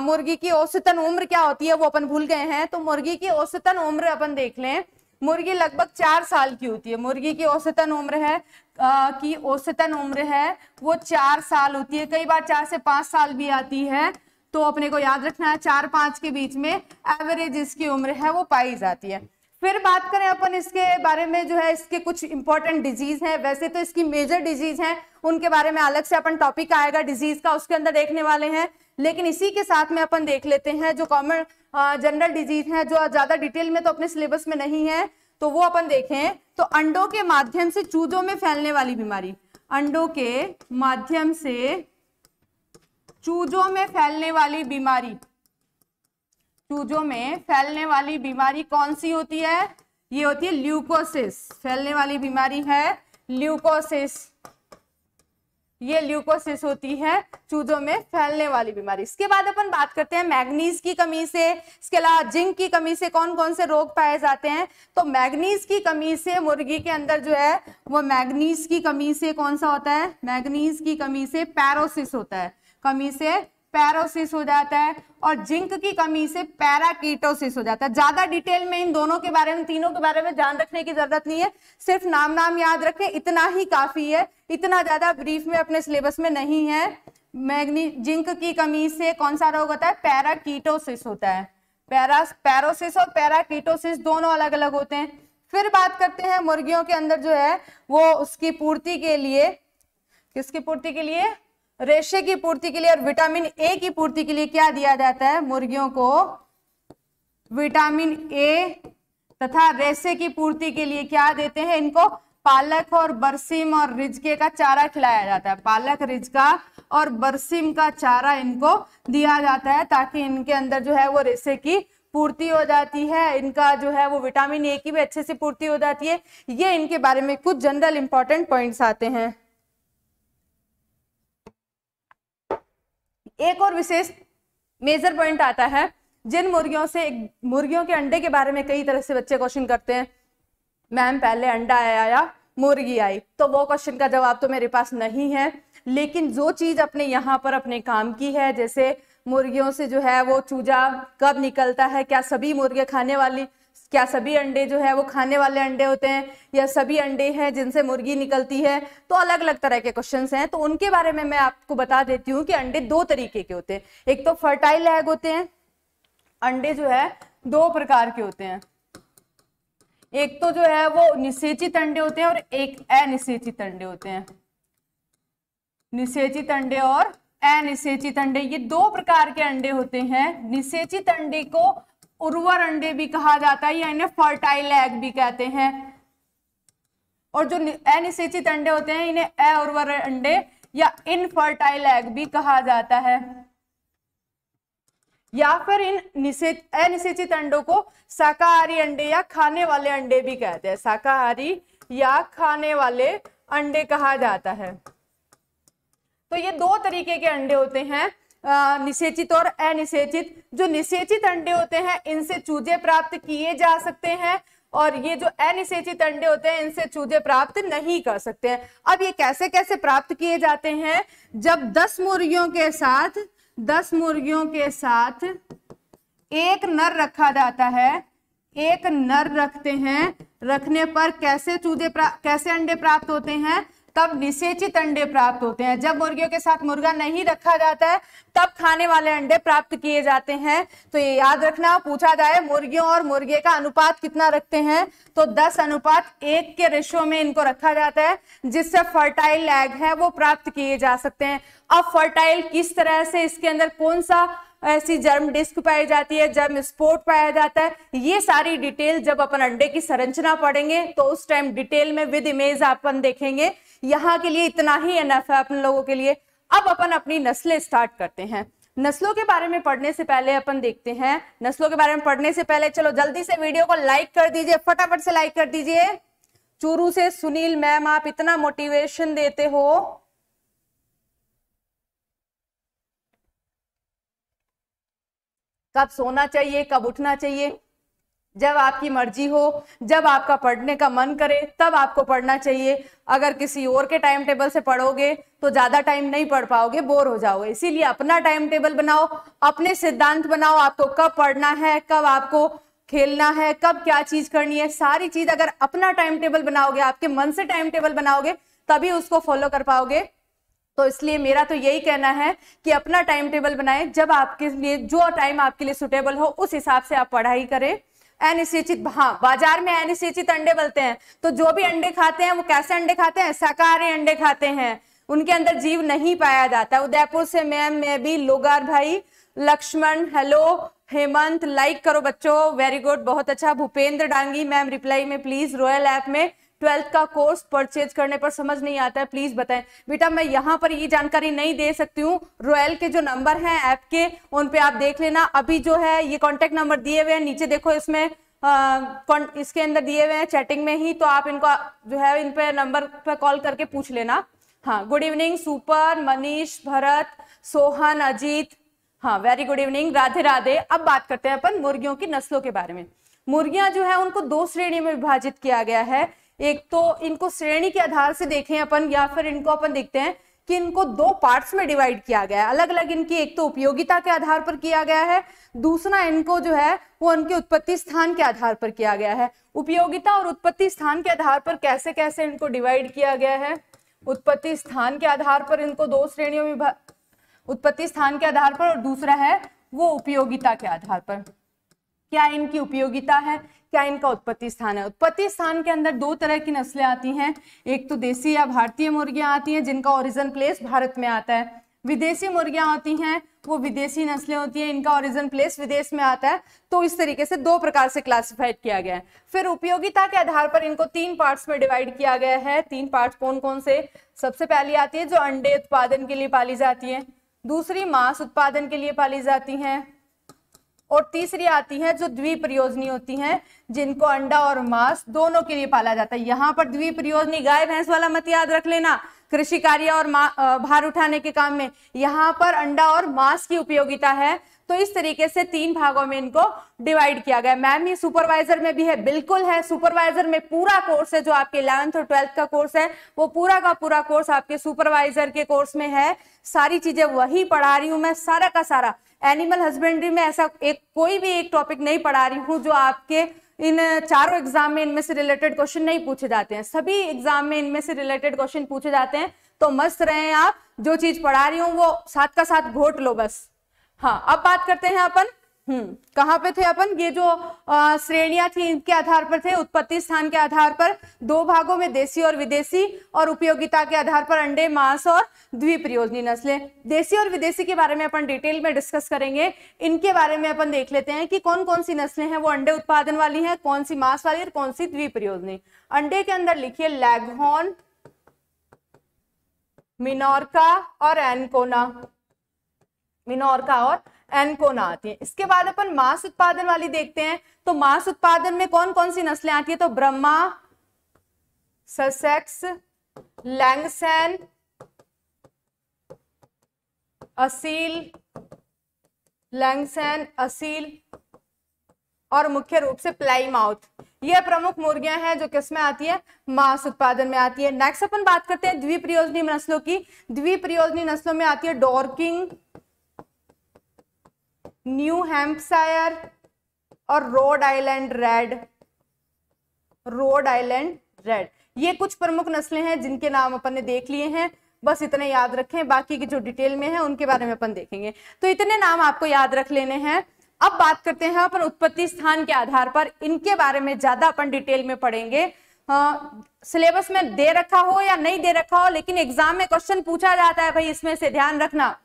मुर्गी की औसतन उम्र क्या होती है वो अपन भूल गए हैं तो मुर्गी की औसतन उम्र अपन देख लें मुर्गी लगभग चार साल की होती है मुर्गी की औसतन उम्र है आ, की औसतन उम्र है वो चार साल होती है कई बार चार से पांच साल भी आती है तो अपने को याद रखना है चार पांच के बीच में एवरेज इसकी उम्र है वो पाई जाती है फिर बात करें अपन इसके बारे में जो है इसके कुछ इंपॉर्टेंट डिजीज हैं वैसे तो इसकी मेजर डिजीज हैं उनके बारे में अलग से अपन टॉपिक आएगा डिजीज का उसके अंदर देखने वाले हैं लेकिन इसी के साथ में अपन देख लेते हैं जो कॉमन जनरल डिजीज है जो ज्यादा डिटेल में तो अपने सिलेबस में नहीं है तो वो अपन देखें तो अंडों के माध्यम से चूजों में फैलने वाली बीमारी अंडों के माध्यम से चूजों में फैलने वाली बीमारी चूजों में फैलने वाली बीमारी कौन सी होती है ये होती है ल्यूकोसिस फैलने वाली बीमारी है ल्यूकोसिस ये ल्यूकोसिस होती है चूजों में फैलने वाली बीमारी इसके बाद अपन बात करते हैं मैग्नीज की कमी से इसके अलावा जिंक की कमी से कौन कौन से रोग पाए जाते हैं तो मैग्नीज की कमी से मुर्गी के अंदर जो है वो मैग्नीज की कमी से कौन सा होता है मैग्नीज की कमी से पैरोसिस होता है कमी से पैरोसिस हो जाता है और जिंक की कमी से पैराकीटोसिस हो जाता है ज्यादा डिटेल में इन दोनों के बारे में तीनों के बारे में ध्यान रखने की जरूरत नहीं है सिर्फ नाम नाम याद रखें इतना ही काफी है इतना ज्यादा ब्रीफ में अपने सिलेबस में नहीं है मैग्नी जिंक की कमी से कौन सा रोग होता है पैराकीटोसिस होता है पैरा पैरोसिस और पैराकीटोसिस दोनों अलग अलग होते हैं फिर बात करते हैं मुर्गियों के अंदर जो है वो उसकी पूर्ति के लिए किसकी पूर्ति के लिए रेशे की पूर्ति के लिए और विटामिन ए की पूर्ति के लिए क्या दिया जाता है मुर्गियों को विटामिन ए तथा रेशे की पूर्ति के लिए क्या देते हैं इनको पालक और बरसीम और रिजके का चारा खिलाया जाता है पालक रिजका और बरसीम का चारा इनको दिया जाता है ताकि इनके अंदर जो है वो रेशे की पूर्ति हो जाती है इनका जो है वो विटामिन ए की भी अच्छे से पूर्ति हो जाती है ये इनके बारे में कुछ जनरल इंपॉर्टेंट पॉइंट्स आते हैं एक और विशेष मेजर पॉइंट आता है जिन मुर्गियों से मुर्गियों के अंडे के बारे में कई तरह से बच्चे क्वेश्चन करते हैं मैम पहले अंडा आया या मुर्गी आई तो वो क्वेश्चन का जवाब तो मेरे पास नहीं है लेकिन जो चीज अपने यहाँ पर अपने काम की है जैसे मुर्गियों से जो है वो चूजा कब निकलता है क्या सभी मुर्गे खाने वाली क्या सभी अंडे जो है वो खाने वाले अंडे होते हैं या सभी अंडे हैं जिनसे मुर्गी निकलती है तो अलग अलग तरह के क्वेश्चन हैं तो उनके बारे में मैं आपको बता देती हूँ कि अंडे दो तरीके के होते हैं एक तो फर्टाइल एग होते हैं अंडे जो है दो प्रकार के होते हैं एक तो जो है वो निषेचित अंडे होते हैं और एक अनिषेचित अंडे होते हैं निषेचित अंडे और अनिषेचित अंडे ये दो प्रकार के अंडे होते हैं निषेचित अंडे को उर्वर अंडे भी कहा जाता है या इन्हें फर्टाइल एग भी कहते हैं और जो अनिश्चित अंडे होते हैं इन्हें अउर्वर अंडे या इनफर्टाइल एग भी कहा जाता है या फिर इन अनिषेचित अंडों को शाकाहारी अंडे या खाने वाले अंडे भी कहते हैं शाकाहारी या खाने वाले अंडे कहा जाता है तो ये दो तरीके के अंडे होते हैं निषेचित और अनिषेचित जो निषेचित अंडे होते हैं इनसे चूजे प्राप्त किए जा सकते हैं और ये जो अनिषेचित अंडे होते हैं इनसे चूजे प्राप्त नहीं कर सकते हैं अब ये कैसे कैसे प्राप्त किए जाते हैं जब दस मुर्गियों के साथ दस मुर्गियों के साथ एक नर रखा जाता है एक नर रखते हैं रखने पर कैसे चूजे कैसे अंडे प्राप्त होते हैं तब निषेचित अंडे प्राप्त होते हैं जब मुर्गियों के साथ मुर्गा नहीं रखा जाता है तब खाने वाले अंडे प्राप्त किए जाते हैं तो ये याद रखना पूछा जाए मुर्गियों और मुर्गे का अनुपात कितना रखते हैं तो 10 अनुपात एक के रेशो में इनको रखा जाता है जिससे फर्टाइल लैग है वो प्राप्त किए जा सकते हैं अब फर्टाइल किस तरह से इसके अंदर कौन सा ऐसी जर्म डिस्क पाई जाती है जर्म स्पोर्ट पाया जाता है ये सारी डिटेल जब अपन अंडे की संरचना पढ़ेंगे तो उस टाइम डिटेल में विद इमेज अपन देखेंगे यहाँ के लिए इतना ही एनएफ है अपने लोगों के लिए अब अपन अपनी नस्लें स्टार्ट करते हैं नस्लों के बारे में पढ़ने से पहले अपन देखते हैं नस्लों के बारे में पढ़ने से पहले चलो जल्दी से वीडियो को लाइक कर दीजिए फटाफट से लाइक कर दीजिए चूरू से सुनील मैम आप इतना मोटिवेशन देते हो कब सोना चाहिए कब उठना चाहिए जब आपकी मर्जी हो जब आपका पढ़ने का मन करे तब आपको पढ़ना चाहिए अगर किसी और के टाइम टेबल से पढ़ोगे तो ज़्यादा टाइम नहीं पढ़ पाओगे बोर हो जाओगे इसीलिए अपना टाइम टेबल बनाओ अपने सिद्धांत बनाओ आपको कब पढ़ना है कब आपको खेलना है कब क्या चीज़ करनी है सारी चीज़ अगर अपना टाइम टेबल बनाओगे आपके मन से टाइम टेबल बनाओगे तभी उसको फॉलो कर पाओगे तो इसलिए मेरा तो यही कहना है कि अपना टाइम टेबल बनाए जब आपके लिए जो टाइम आपके लिए सुटेबल हो उस हिसाब से आप पढ़ाई करें अनिश्चित हाँ बाजार में अनिश्चित अंडे बोलते हैं तो जो भी अंडे खाते हैं वो कैसे अंडे खाते हैं शाकाहारी अंडे खाते हैं उनके अंदर जीव नहीं पाया जाता उदयपुर से मैम मैं भी लोगार भाई लक्ष्मण हेलो हेमंत लाइक करो बच्चों वेरी गुड बहुत अच्छा भूपेंद्र डांगी मैम रिप्लाई में प्लीज रॉयल ऐप में ट्वेल्थ का कोर्स परचेज करने पर समझ नहीं आता है प्लीज बताएं बेटा मैं यहाँ पर ये जानकारी नहीं दे सकती हूँ रॉयल के जो नंबर हैं ऐप के उन पे आप देख लेना अभी जो है ये कॉन्टेक्ट नंबर दिए हुए हैं नीचे देखो इसमें आ, इसके अंदर दिए हुए हैं चैटिंग में ही तो आप इनको जो है इन पे नंबर पर कॉल करके पूछ लेना हाँ good evening super Manish Bharat Sohan Ajeet हाँ very good evening Radhe Radhe अब बात करते हैं अपन मुर्गियों की नस्लों के बारे में मुर्गियां जो है उनको दो श्रेणी में विभाजित किया गया है एक तो इनको श्रेणी के आधार से देखें अपन या फिर इनको अपन देखते हैं कि इनको दो पार्ट्स में डिवाइड किया गया है अलग अलग इनकी एक तो उपयोगिता के आधार पर किया गया है दूसरा इनको जो है वो उनके उत्पत्ति स्थान के आधार पर किया गया है उपयोगिता और उत्पत्ति स्थान के आधार पर कैसे कैसे इनको डिवाइड किया गया है उत्पत्ति स्थान के आधार पर इनको दो श्रेणियों में उत्पत्ति स्थान के आधार पर और दूसरा है वो उपयोगिता के आधार पर क्या इनकी उपयोगिता है क्या इनका उत्पत्ति स्थान है उत्पत्ति स्थान के अंदर दो तरह की नस्लें आती हैं एक तो देसी या भारतीय मुर्गियां आती हैं जिनका ओरिजिन प्लेस भारत में आता है विदेशी मुर्गियां होती हैं वो विदेशी नस्लें होती हैं इनका ओरिजिन प्लेस विदेश में आता है तो इस तरीके से दो प्रकार से क्लासिफाइड किया गया है फिर उपयोगिता के आधार पर इनको तीन पार्ट्स में डिवाइड किया गया है तीन पार्ट्स कौन कौन से सबसे पहली आती है जो अंडे उत्पादन के लिए पाली जाती है दूसरी मांस उत्पादन के लिए पाली जाती हैं और तीसरी आती है जो द्विप्रयोजनी होती हैं जिनको अंडा और मांस दोनों के लिए पाला जाता है यहाँ पर द्विप्रयोजनी गाय भैंस वाला मत याद रख लेना कृषि कार्य और भार उठाने के काम में यहाँ पर अंडा और मांस की उपयोगिता है तो इस तरीके से तीन भागों में इनको डिवाइड किया गया मैम ये सुपरवाइजर में भी है बिल्कुल है सुपरवाइजर में पूरा कोर्स है जो आपके इलेवंथ और ट्वेल्थ का कोर्स है वो पूरा का पूरा कोर्स आपके सुपरवाइजर के कोर्स में है सारी चीजें वही पढ़ा रही हूं मैं सारा का सारा एनिमल हस्बेंड्री में ऐसा एक कोई भी एक टॉपिक नहीं पढ़ा रही हूँ जो आपके इन चारों एग्जाम में इनमें से रिलेटेड क्वेश्चन नहीं पूछे जाते हैं सभी एग्जाम में इनमें से रिलेटेड क्वेश्चन पूछे जाते हैं तो मस्त रहें आप जो चीज पढ़ा रही हूँ वो साथ का साथ घोट लो बस हाँ अब बात करते हैं अपन हम्म कहाँ पे थे अपन ये जो श्रेणियां थी इनके आधार पर थे उत्पत्ति स्थान के आधार पर दो भागों में देसी और विदेशी और उपयोगिता के आधार पर अंडे मांस और द्विप्रयोजनी नस्लें देसी और विदेशी के बारे में अपन डिटेल में डिस्कस करेंगे इनके बारे में अपन देख लेते हैं कि कौन कौन सी नस्लें हैं वो अंडे उत्पादन वाली है कौन सी मांस वाली और कौन सी द्विप्रयोजनी अंडे के अंदर लिखिए लैगहॉन मिनोरका और एनकोना मिनोरका और एन कौन आती है इसके बाद अपन मांस उत्पादन वाली देखते हैं तो मांस उत्पादन में कौन कौन सी नस्लें आती है तो Brahma Sussex Langshan Aseel Langshan Aseel और मुख्य रूप से प्लाई माउथ यह प्रमुख मुर्गियां हैं जो किस में आती है मांस उत्पादन में आती है नेक्स्ट अपन बात करते हैं द्विप्रयोजनी नस्लों की द्विप्रयोजनी नस्लों में आती है डॉर्किंग न्यू हेम्पशायर और Rhode Island Red Rhode Island Red ये कुछ प्रमुख नस्लें हैं जिनके नाम अपन ने देख लिए हैं बस इतने याद रखें बाकी की जो डिटेल में है उनके बारे में अपन देखेंगे तो इतने नाम आपको याद रख लेने हैं अब बात करते हैं अपन उत्पत्ति स्थान के आधार पर इनके बारे में ज्यादा अपन डिटेल में पढ़ेंगे सिलेबस में दे रखा हो या नहीं दे रखा हो लेकिन एग्जाम में क्वेश्चन पूछा जाता है भाई इसमें से ध्यान रखना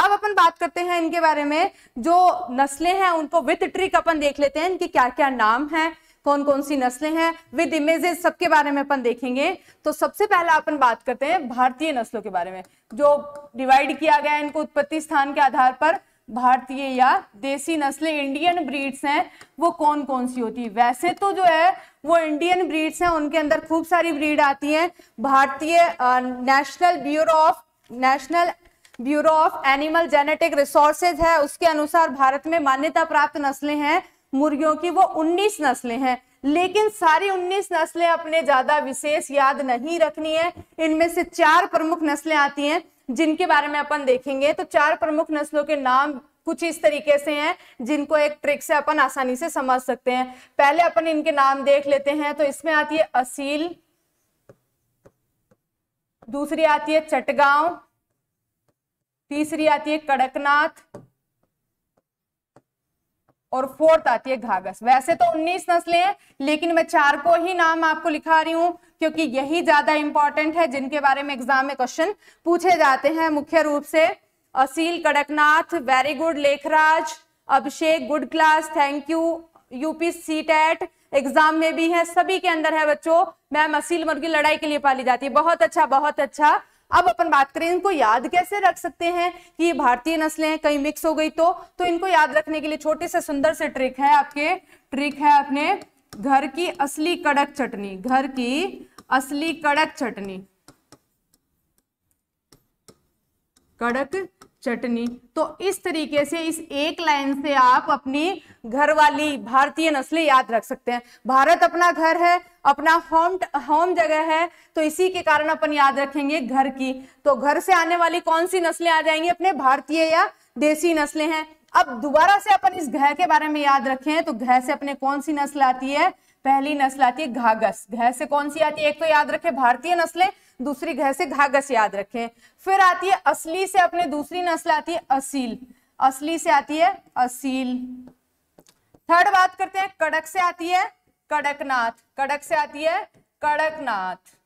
अब अपन बात करते हैं इनके बारे में जो नस्लें हैं उनको विथ ट्रिक अपन देख लेते हैं इनके क्या क्या नाम है कौन कौन सी नस्लें हैं विद इमेजेस सबके बारे में अपन देखेंगे तो सबसे पहला अपन बात करते हैं भारतीय नस्लों के बारे में जो डिवाइड किया गया है इनको उत्पत्ति स्थान के आधार पर भारतीय या देसी नस्लें इंडियन ब्रीड्स हैं वो कौन कौन सी होती है वैसे तो जो है वो इंडियन ब्रीड्स हैं उनके अंदर खूब सारी ब्रीड आती हैं भारतीय national bureau of national bureau of animal genetic resources है उसके अनुसार भारत में मान्यता प्राप्त नस्लें हैं मुर्गियों की वो 19 नस्लें हैं लेकिन सारी 19 नस्लें अपने ज्यादा विशेष याद नहीं रखनी है इनमें से चार प्रमुख नस्लें आती हैं जिनके बारे में अपन देखेंगे तो चार प्रमुख नस्लों के नाम कुछ इस तरीके से हैं जिनको एक ट्रिक से अपन आसानी से समझ सकते हैं पहले अपन इनके नाम देख लेते हैं तो इसमें आती है असील दूसरी आती है चटगांव तीसरी आती है कड़कनाथ और फोर्थ आती है घाघस वैसे तो 19 नस्लें हैं लेकिन मैं चार को ही नाम आपको लिखा रही हूं क्योंकि यही ज्यादा इंपॉर्टेंट है जिनके बारे में एग्जाम में क्वेश्चन पूछे जाते हैं मुख्य रूप से Aseel Kadaknath very good Lekhraj Abhishek good class thank you UP C TET exam में भी है सभी के अंदर है बच्चों मैम असील मुर्गी लड़ाई के लिए पाली जाती है बहुत अच्छा बहुत अच्छा अब अपन बात करें इनको याद कैसे रख सकते हैं कि ये भारतीय नस्लें हैं कहीं मिक्स हो गई तो तो इनको याद रखने के लिए छोटे से सुंदर से ट्रिक है आपके ट्रिक है अपने घर की असली कड़क चटनी घर की असली कड़क चटनी कड़क चटनी तो इस तरीके से इस एक लाइन से आप अपनी घर वाली भारतीय नस्लें याद रख सकते हैं भारत अपना घर है अपना होम होम जगह है तो इसी के कारण अपन याद रखेंगे घर की तो घर से आने वाली कौन सी नस्लें आ जाएंगी अपने भारतीय या देसी नस्लें हैं अब दोबारा से अपन इस घर के बारे में याद रखें तो घर से अपने कौन सी नस्ल आती है पहली नस्ल आती है घाघस घर से कौन सी आती है एक तो याद रखें भारतीय नस्लें दूसरी घर से घागस याद रखें फिर आती है असली से अपने दूसरी नस्ल आती है असील असली से आती है असील थर्ड बात करते हैं कड़क से आती है कड़कनाथ कड़क से आती है कड़कनाथ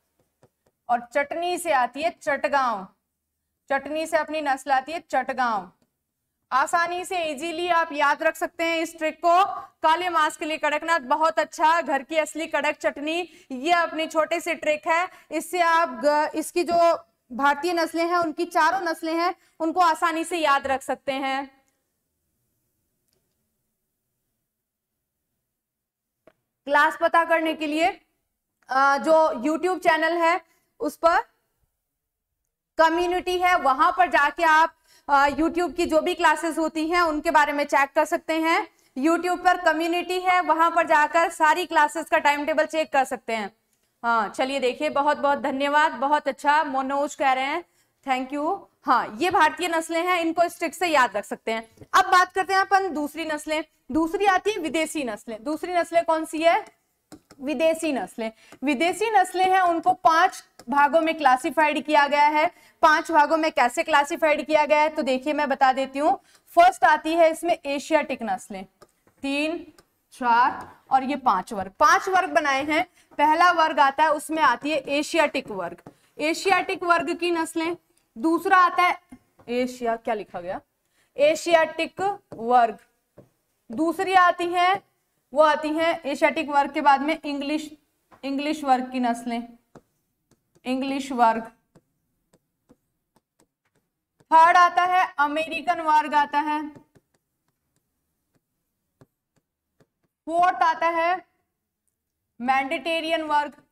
और चटनी से आती है चटगांव चटनी से अपनी नस्ल आती है चटगांव आसानी से इजीली आप याद रख सकते हैं इस ट्रिक को काले मांस के लिए कड़कनाथ बहुत अच्छा घर की असली कड़क चटनी ये अपनी छोटे से ट्रिक है इससे आप इसकी जो भारतीय नस्लें हैं उनकी चारों नस्लें हैं उनको आसानी से याद रख सकते हैं क्लास पता करने के लिए जो YouTube चैनल है उस पर कम्युनिटी है वहां पर जाके आप यूट्यूब की जो भी क्लासेस होती हैं उनके बारे में चेक कर सकते हैं यूट्यूब पर कम्युनिटी है वहां पर जाकर सारी क्लासेस का टाइम टेबल चेक कर सकते हैं हाँ चलिए देखिए बहुत बहुत धन्यवाद बहुत अच्छा मनोज कह रहे हैं थैंक यू हाँ ये भारतीय नस्लें हैं इनको स्ट्रिक से याद रख सकते हैं अब बात करते हैं अपन दूसरी नस्लें दूसरी आती है विदेशी नस्लें दूसरी नस्लें कौन सी है विदेशी नस्लें विदेशी नस्लें हैं उनको पांच भागों में क्लासिफाइड किया गया है पांच भागों में कैसे क्लासिफाइड किया गया है तो देखिए मैं बता देती हूँ फर्स्ट आती है इसमें एशियाटिक नस्लें तीन चार और ये पांच वर्ग पांच वर्ग बनाए हैं पहला वर्ग आता है उसमें आती है एशियाटिक वर्ग एशियाटिक वर्ग की नस्लें दूसरा आता है एशिया क्या लिखा गया एशियाटिक वर्ग दूसरी आती है वो आती हैं एशियाटिक वर्ग के बाद में इंग्लिश इंग्लिश वर्ग की नस्लें इंग्लिश वर्ग थर्ड आता है अमेरिकन वर्ग आता है फोर्थ आता है मैंडेटेरियन वर्ग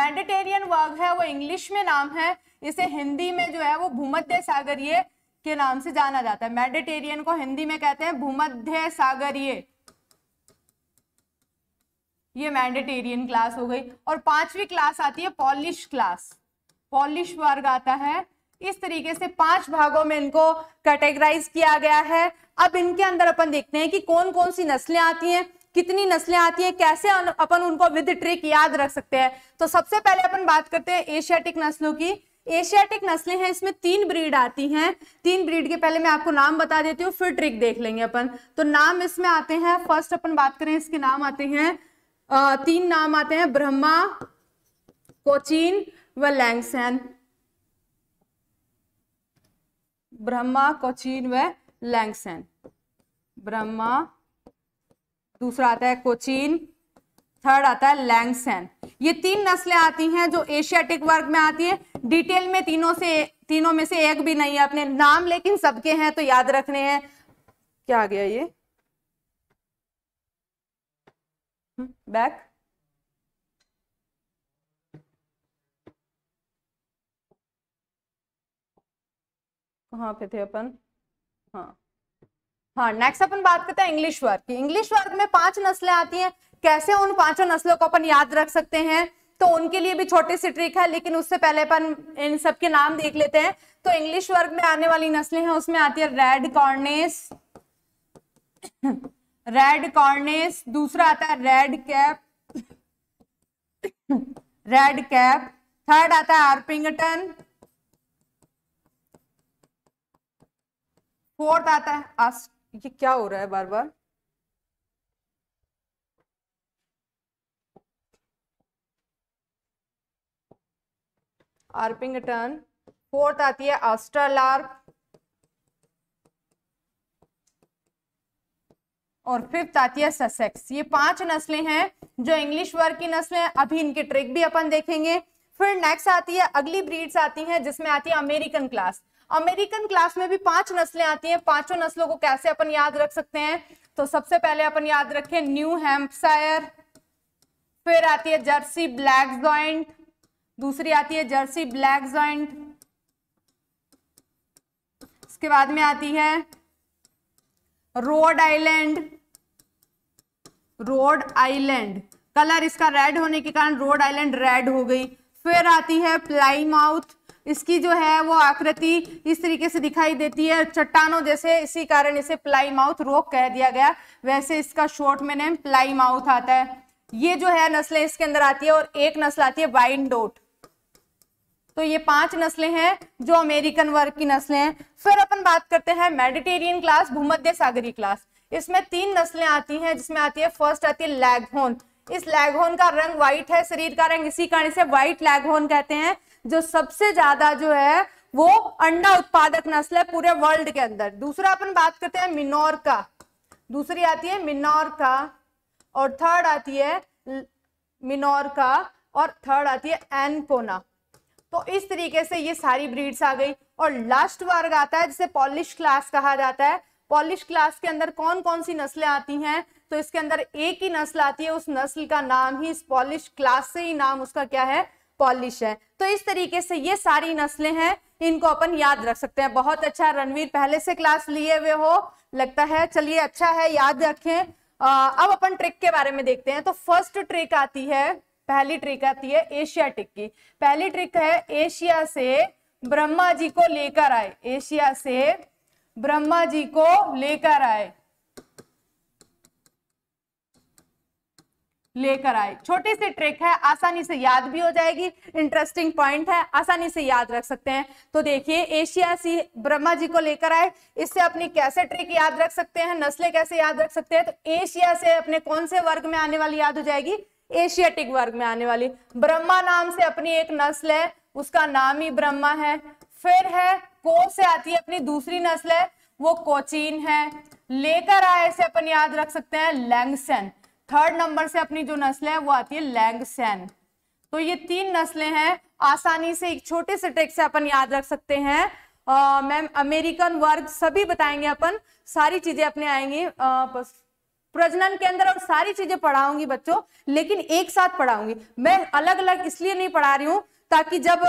मैंडेटेरियन वर्ग है वो इंग्लिश में नाम है इसे हिंदी में जो है वो भूमध्य सागरीय के नाम से जाना जाता है मैंडेटेरियन को हिंदी में कहते हैं भूमध्य सागरीय ये मैंडेटेरियन क्लास हो गई और पांचवी क्लास आती है पॉलिश क्लास पॉलिश वर्ग आता है इस तरीके से पांच भागों में इनको कैटेगराइज किया गया है अब इनके अंदर अपन देखते हैं कि कौन कौन सी नस्लें आती हैं कितनी नस्लें आती हैं कैसे अपन उनको विद ट्रिक याद रख सकते हैं तो सबसे पहले अपन बात करते हैं एशियाटिक नस्लों की एशियाटिक नस्लें हैं इसमें तीन ब्रीड आती हैं तीन ब्रीड के पहले मैं आपको नाम बता देती हूँ फिर ट्रिक देख लेंगे अपन तो नाम इसमें आते हैं फर्स्ट अपन बात करें इसके नाम आते हैं तीन नाम आते हैं ब्रह्मा कोचीन व लैंगसेन ब्रह्मा कोचीन व लैंगसेन ब्रह्मा दूसरा आता है कोचीन थर्ड आता है लैंगसेन ये तीन नस्लें आती हैं जो एशियाटिक वर्ग में आती है डिटेल में तीनों से तीनों में से एक भी नहीं है अपने नाम लेकिन सबके हैं तो याद रखने हैं क्या आ गया ये हम्म, back कहाँ पे थे अपन हाँ हाँ नेक्स्ट अपन बात करते हैं इंग्लिश वर्ग की इंग्लिश वर्ग में पांच नस्लें आती हैं कैसे उन पांचों नस्लों को अपन याद रख सकते हैं तो उनके लिए भी छोटी सी ट्रिक है लेकिन उससे पहले अपन इन सबके नाम देख लेते हैं तो इंग्लिश वर्ग में आने वाली नस्लें हैं उसमें आती है रेड कॉर्नेस रेड कॉर्नेस दूसरा आता है red cap red cap third आता है आर्पिंगटन फोर्थ आता है आस ये क्या हो रहा है बार बार आर्पिंगटन फोर्थ आती है अस्ट्रलार्प और फिफ्थ आती है ससेक्स ये पांच नस्लें हैं जो इंग्लिश वर्ग की नस्लें हैं अभी इनके ट्रिक भी अपन देखेंगे फिर नेक्स्ट आती है अगली ब्रीड्स आती हैं जिसमें आती है अमेरिकन क्लास अमेरिकन क्लास में भी पांच नस्लें आती हैं पांचों नस्लों को कैसे अपन याद रख सकते हैं तो सबसे पहले अपन याद रखें न्यू हेम्पसायर फिर आती है जर्सी ब्लैक ज्वाइंट दूसरी आती है जर्सी ब्लैक जॉइंट उसके बाद में आती है Rhode Island Rhode Island colour इसका रेड होने के कारण रोड आइलैंड रेड हो गई फिर आती है प्लाई माउथ इसकी जो है वो आकृति इस तरीके से दिखाई देती है चट्टानों जैसे इसी कारण इसे प्लाई माउथ रोक कह दिया गया वैसे इसका शॉर्ट में नेम प्लाई माउथ आता है ये जो है नस्लें इसके अंदर आती है और एक नस्ल आती है वाइन डोट तो ये पांच नस्लें हैं जो अमेरिकन वर्ग की नस्लें हैं फिर अपन बात करते हैं मेडिटेरियन क्लास भूमध्य सागरी क्लास इसमें तीन नस्लें आती हैं जिसमें आती है फर्स्ट आती है लैगहोन इस लैगहोन का रंग व्हाइट है शरीर का रंग इसी कारण से व्हाइट लैगहोन कहते हैं जो सबसे ज्यादा जो है वो अंडा उत्पादक नस्ल है पूरे वर्ल्ड के अंदर दूसरा अपन बात करते हैं मिनोर का दूसरी आती है मिनोर का और थर्ड आती है मिनोर का और थर्ड आती है एनकोना तो इस तरीके से ये सारी ब्रीड्स आ गई और लास्ट वर्ग आता है जिसे पॉलिश क्लास कहा जाता है पॉलिश क्लास के अंदर कौन कौन सी नस्लें आती हैं तो इसके अंदर एक ही नस्ल आती है उस नस्ल का नाम ही इस पॉलिश क्लास से ही नाम उसका क्या है पॉलिश है तो इस तरीके से ये सारी नस्लें हैं इनको अपन याद रख सकते हैं बहुत अच्छा रणवीर पहले से क्लास लिए हुए हो लगता है चलिए अच्छा है याद रखें अब अपन ट्रिक के बारे में देखते हैं तो फर्स्ट ट्रिक आती है पहली ट्रिक आती है टिक की पहली ट्रिक है एशिया से ब्रह्मा जी को लेकर आए एशिया से ब्रह्मा जी को लेकर आए लेकर आए छोटी सी ट्रिक है आसानी से याद भी हो जाएगी इंटरेस्टिंग पॉइंट है आसानी से याद रख सकते हैं तो देखिए एशिया सी ब्रह्मा जी को लेकर आए इससे अपनी कैसे ट्रिक याद रख सकते हैं नस्लें कैसे याद रख सकते हैं तो एशिया से अपने कौन से वर्ग में आने वाली याद हो जाएगी एशियाटिक वर्ग में आने वाली ब्रह्मा नाम से अपनी एक नस्ल है उसका नाम ही ब्रह्मा है फिर है को से आती है अपनी दूसरी नस्ल है वो कोचीन है लेकर आए से अपन याद रख सकते हैं लैंगसेन थर्ड नंबर से अपनी जो नस्ल है वो आती है लैंगसेन तो ये तीन नस्लें हैं आसानी से एक छोटे से ट्रिक से अपन याद रख सकते हैं मैम अमेरिकन वर्ग सभी बताएंगे अपन सारी चीजें अपने आएंगी आ, बस प्रजनन के अंदर और सारी चीजें पढ़ाऊंगी बच्चों लेकिन एक साथ पढ़ाऊंगी मैं अलग अलग इसलिए नहीं पढ़ा रही हूँ ताकि जब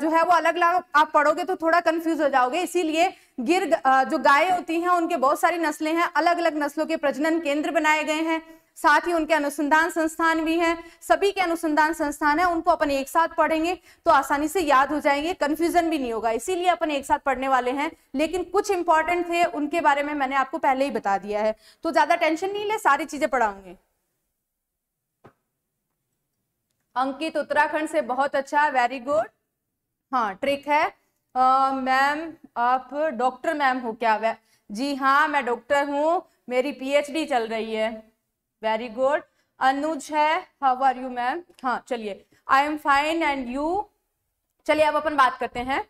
जो है वो अलग अलग आप पढ़ोगे तो थोड़ा कंफ्यूज हो जाओगे इसीलिए गिर जो गायें होती हैं उनके बहुत सारी नस्लें हैं अलग अलग नस्लों के प्रजनन केंद्र बनाए गए हैं साथ ही उनके अनुसंधान संस्थान भी हैं सभी के अनुसंधान संस्थान है उनको अपन एक साथ पढ़ेंगे तो आसानी से याद हो जाएंगे कंफ्यूजन भी नहीं होगा इसीलिए अपन एक साथ पढ़ने वाले हैं लेकिन कुछ इंपॉर्टेंट थे उनके बारे में मैंने आपको पहले ही बता दिया है तो ज्यादा टेंशन नहीं ले सारी चीजें पढ़ाऊंगे अंकित उत्तराखंड से बहुत अच्छा वेरी गुड हाँ ट्रिक है मैम आप डॉक्टर मैम हो क्या जी हाँ मैं डॉक्टर हूँ मेरी पीएचडी चल रही है वेरी गुड अनुज है हाउ आर यू मैम हाँ चलिए I am fine and you चलिए अब अपन बात करते हैं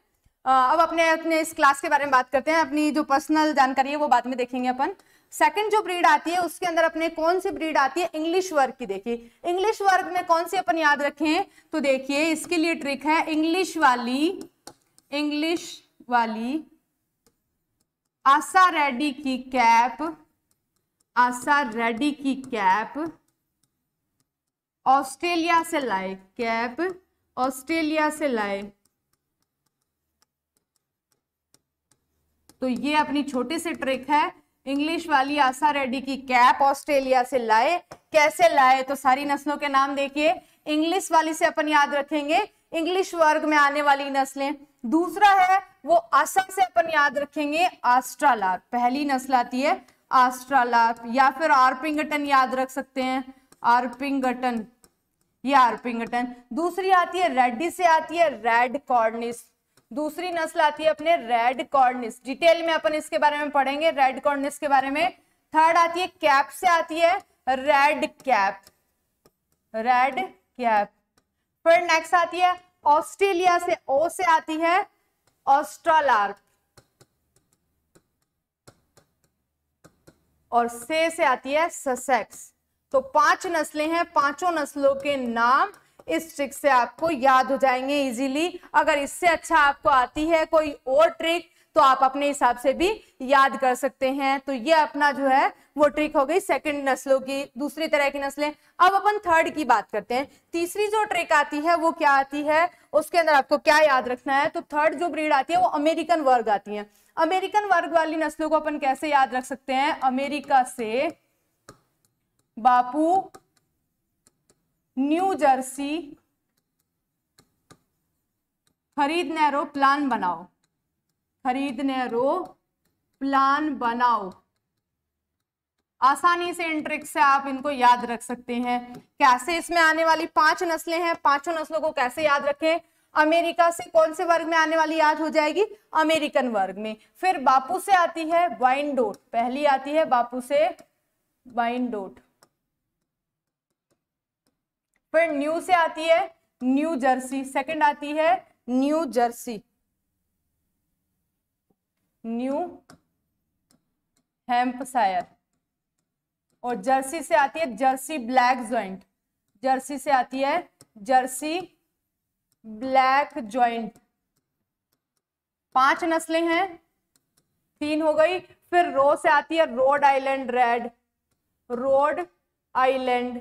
अब अपने अपने इस क्लास के बारे में बात करते हैं अपनी जो पर्सनल जानकारी है वो बाद में देखेंगे अपन सेकंड जो ब्रीड आती है उसके अंदर अपने कौन सी ब्रीड आती है इंग्लिश वर्ग की देखिए इंग्लिश वर्ग में कौन सी अपन याद रखें तो देखिए इसके लिए ट्रिक है इंग्लिश वाली इंग्लिश वाली आशा रेड्डी की कैप आशा रेडी की कैप ऑस्ट्रेलिया से लाए कैप ऑस्ट्रेलिया से लाए तो ये अपनी छोटी सी ट्रिक है इंग्लिश वाली आशा रेड्डी की कैप ऑस्ट्रेलिया से लाए कैसे लाए तो सारी नस्लों के नाम देखिए इंग्लिश वाली से अपन याद रखेंगे इंग्लिश वर्ग में आने वाली नस्लें दूसरा है वो आशा से अपन याद रखेंगे आस्ट्राला पहली नस्ल आती है आस्ट्रालाप या फिर आर्पिंगटन याद रख सकते हैं आर्पिंगटन ये आर्पिंगटन दूसरी आती है रेडी से आती है रेड कॉर्निस दूसरी नस्ल आती है अपने रेड कॉर्निस डिटेल में अपन इसके बारे में पढ़ेंगे रेड कॉर्निस के बारे में थर्ड आती है कैप से आती है रेड कैप रेड कैप फिर नेक्स्ट आती है ऑस्ट्रेलिया से ओ से आती है ऑस्ट्रालार्प और से से आती है ससेक्स तो पांच नस्लें हैं पांचों नस्लों के नाम इस ट्रिक से आपको याद हो जाएंगे इजीली अगर इससे अच्छा आपको आती है कोई और ट्रिक तो आप अपने हिसाब से भी याद कर सकते हैं तो ये अपना जो है वो ट्रिक हो गई सेकंड नस्लों की दूसरी तरह की नस्लें अब अपन थर्ड की बात करते हैं तीसरी जो ट्रिक आती है वो क्या आती है उसके अंदर आपको क्या याद रखना है तो थर्ड जो ब्रीड आती है वो अमेरिकन वर्ग आती है अमेरिकन वर्ग वाली नस्लों को अपन कैसे याद रख सकते हैं अमेरिका से बापू न्यू जर्सी खरीद नैरो प्लान बनाओ खरीद नैरो प्लान बनाओ आसानी से इन ट्रिक से आप इनको याद रख सकते हैं कैसे इसमें आने वाली पांच नस्लें हैं पांचों नस्लों को कैसे याद रखें अमेरिका से कौन से वर्ग में आने वाली याद हो जाएगी अमेरिकन वर्ग में फिर बापू से आती है वाइन डोट पहली आती है बापू से वाइन डोट फिर न्यू से आती है न्यू जर्सी सेकंड आती है न्यू जर्सी न्यू हेम्पसायर और जर्सी से आती है जर्सी ब्लैक ज्वाइंट जर्सी से आती है जर्सी ब्लैक ज्वाइंट पांच नस्लें हैं तीन हो गई फिर रो से आती है Rhode Island Red Rhode Island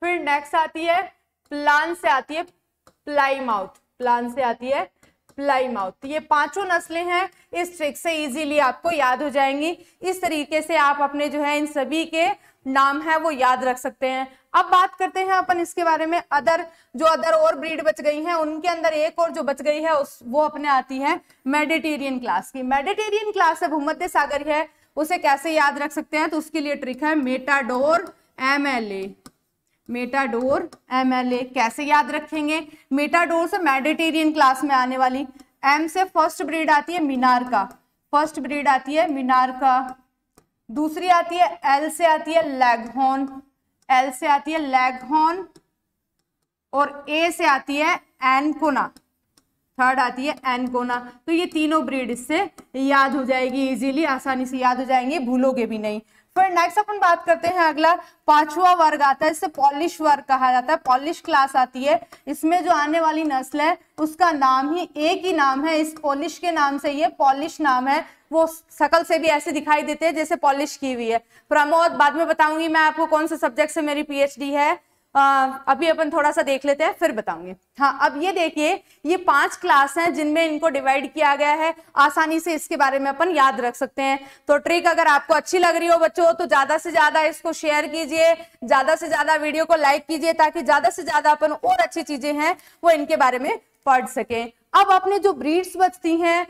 फिर नेक्स्ट आती है प्लान से आती है प्लाई माउथ प्लान से आती है प्लाई माउथ तो ये पांचों नस्लें हैं इस ट्रिक से इजीली आपको याद हो जाएंगी इस तरीके से आप अपने जो है इन सभी के नाम है वो याद रख सकते हैं अब बात करते हैं अपन इसके बारे में अदर जो अदर और ब्रीड बच गई हैं उनके अंदर एक और जो बच गई है उस वो अपने आती है मेडिटेरियन क्लास की मेडिटेरियन क्लास है भूमध्य सागर है उसे कैसे याद रख सकते हैं तो उसके लिए ट्रिक है Matador M L A Matador M L A कैसे याद रखेंगे मेटाडोर से मेडिटेरियन क्लास में आने वाली एम से फर्स्ट ब्रीड आती है मीनार का फर्स्ट ब्रीड आती है मीनार का दूसरी आती है एल से आती है लेगहॉर्न एल से आती है लेगहॉर्न और ए से आती है एनकोना थर्ड आती है एनकोना तो ये तीनों ब्रीड इससे याद हो जाएगी इजीली आसानी से याद हो जाएंगे भूलोगे भी नहीं फिर नेक्स्ट अपन बात करते हैं अगला पांचवा वर्ग आता है इसे पॉलिश वर्ग कहा जाता है पॉलिश क्लास आती है इसमें जो आने वाली नस्ल है उसका नाम ही एक ही नाम है इस पॉलिश के नाम से ये पॉलिश नाम है वो शकल से भी ऐसे दिखाई देते हैं जैसे पॉलिश की हुई है प्रमोद बाद में बताऊंगी मैं आपको कौन से सब्जेक्ट से मेरी पीएचडी है आ, अभी अपन थोड़ा सा देख लेते हैं फिर बताऊंगी हाँ अब ये देखिए ये पांच क्लास हैं जिनमें इनको डिवाइड किया गया है आसानी से इसके बारे में अपन याद रख सकते हैं तो ट्रिक अगर आपको अच्छी लग रही हो बच्चों तो ज्यादा से ज्यादा इसको शेयर कीजिए ज्यादा से ज्यादा वीडियो को लाइक कीजिए ताकि ज्यादा से ज्यादा अपन और अच्छी चीजें हैं वो इनके बारे में पढ़ सकें अब अपने जो ब्रीड्स बचती हैं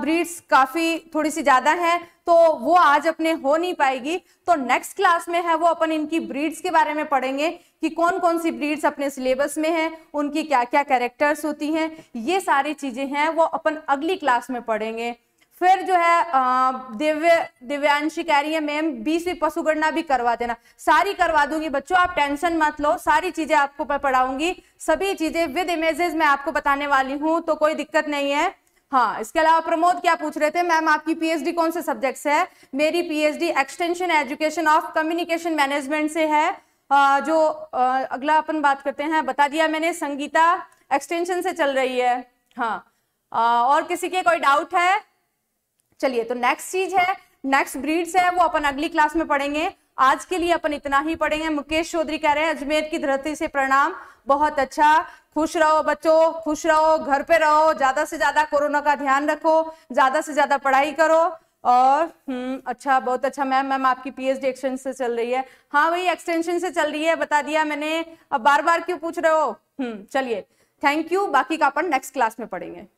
ब्रीड्स काफी थोड़ी सी ज्यादा है तो वो आज अपने हो नहीं पाएगी तो नेक्स्ट क्लास में है वो अपन इनकी ब्रीड्स के बारे में पढ़ेंगे कि कौन कौन सी ब्रीड्स अपने सिलेबस में हैं उनकी क्या क्या कैरेक्टर्स होती हैं ये सारी चीजें हैं वो अपन अगली क्लास में पढ़ेंगे फिर जो है दिव्य दिव्यांशी कह रही है मैम बीसवीं पशुगणना भी करवा देना सारी करवा दूंगी बच्चों आप टेंशन मत लो सारी चीजें आपको पढ़ाऊंगी सभी चीजें विद इमेजेस मैं आपको बताने वाली हूं तो कोई दिक्कत नहीं है हाँ इसके अलावा प्रमोद क्या पूछ रहे थे मैम आपकी पीएचडी कौन से सब्जेक्ट से है मेरी PhD extension education of communication management से है जो अगला अपन बात करते हैं बता दिया मैंने संगीता एक्सटेंशन से चल रही है हाँ और किसी के कोई डाउट है चलिए तो नेक्स्ट चीज है नेक्स्ट ब्रीड्स है वो अपन अगली क्लास में पढ़ेंगे आज के लिए अपन इतना ही पढ़ेंगे मुकेश चौधरी कह रहे हैं अजमेर की धरती से प्रणाम बहुत अच्छा खुश रहो बच्चों खुश रहो घर पे रहो ज्यादा से ज्यादा कोरोना का ध्यान रखो ज्यादा से ज्यादा पढ़ाई करो और हम्म, अच्छा बहुत अच्छा मैम मैम आपकी पीएचडी एक्सटेंशन से चल रही है हाँ वही एक्सटेंशन से चल रही है बता दिया मैंने अब बार बार क्यों पूछ रहे हो हम्म चलिए थैंक यू बाकी का अपन नेक्स्ट क्लास में पढ़ेंगे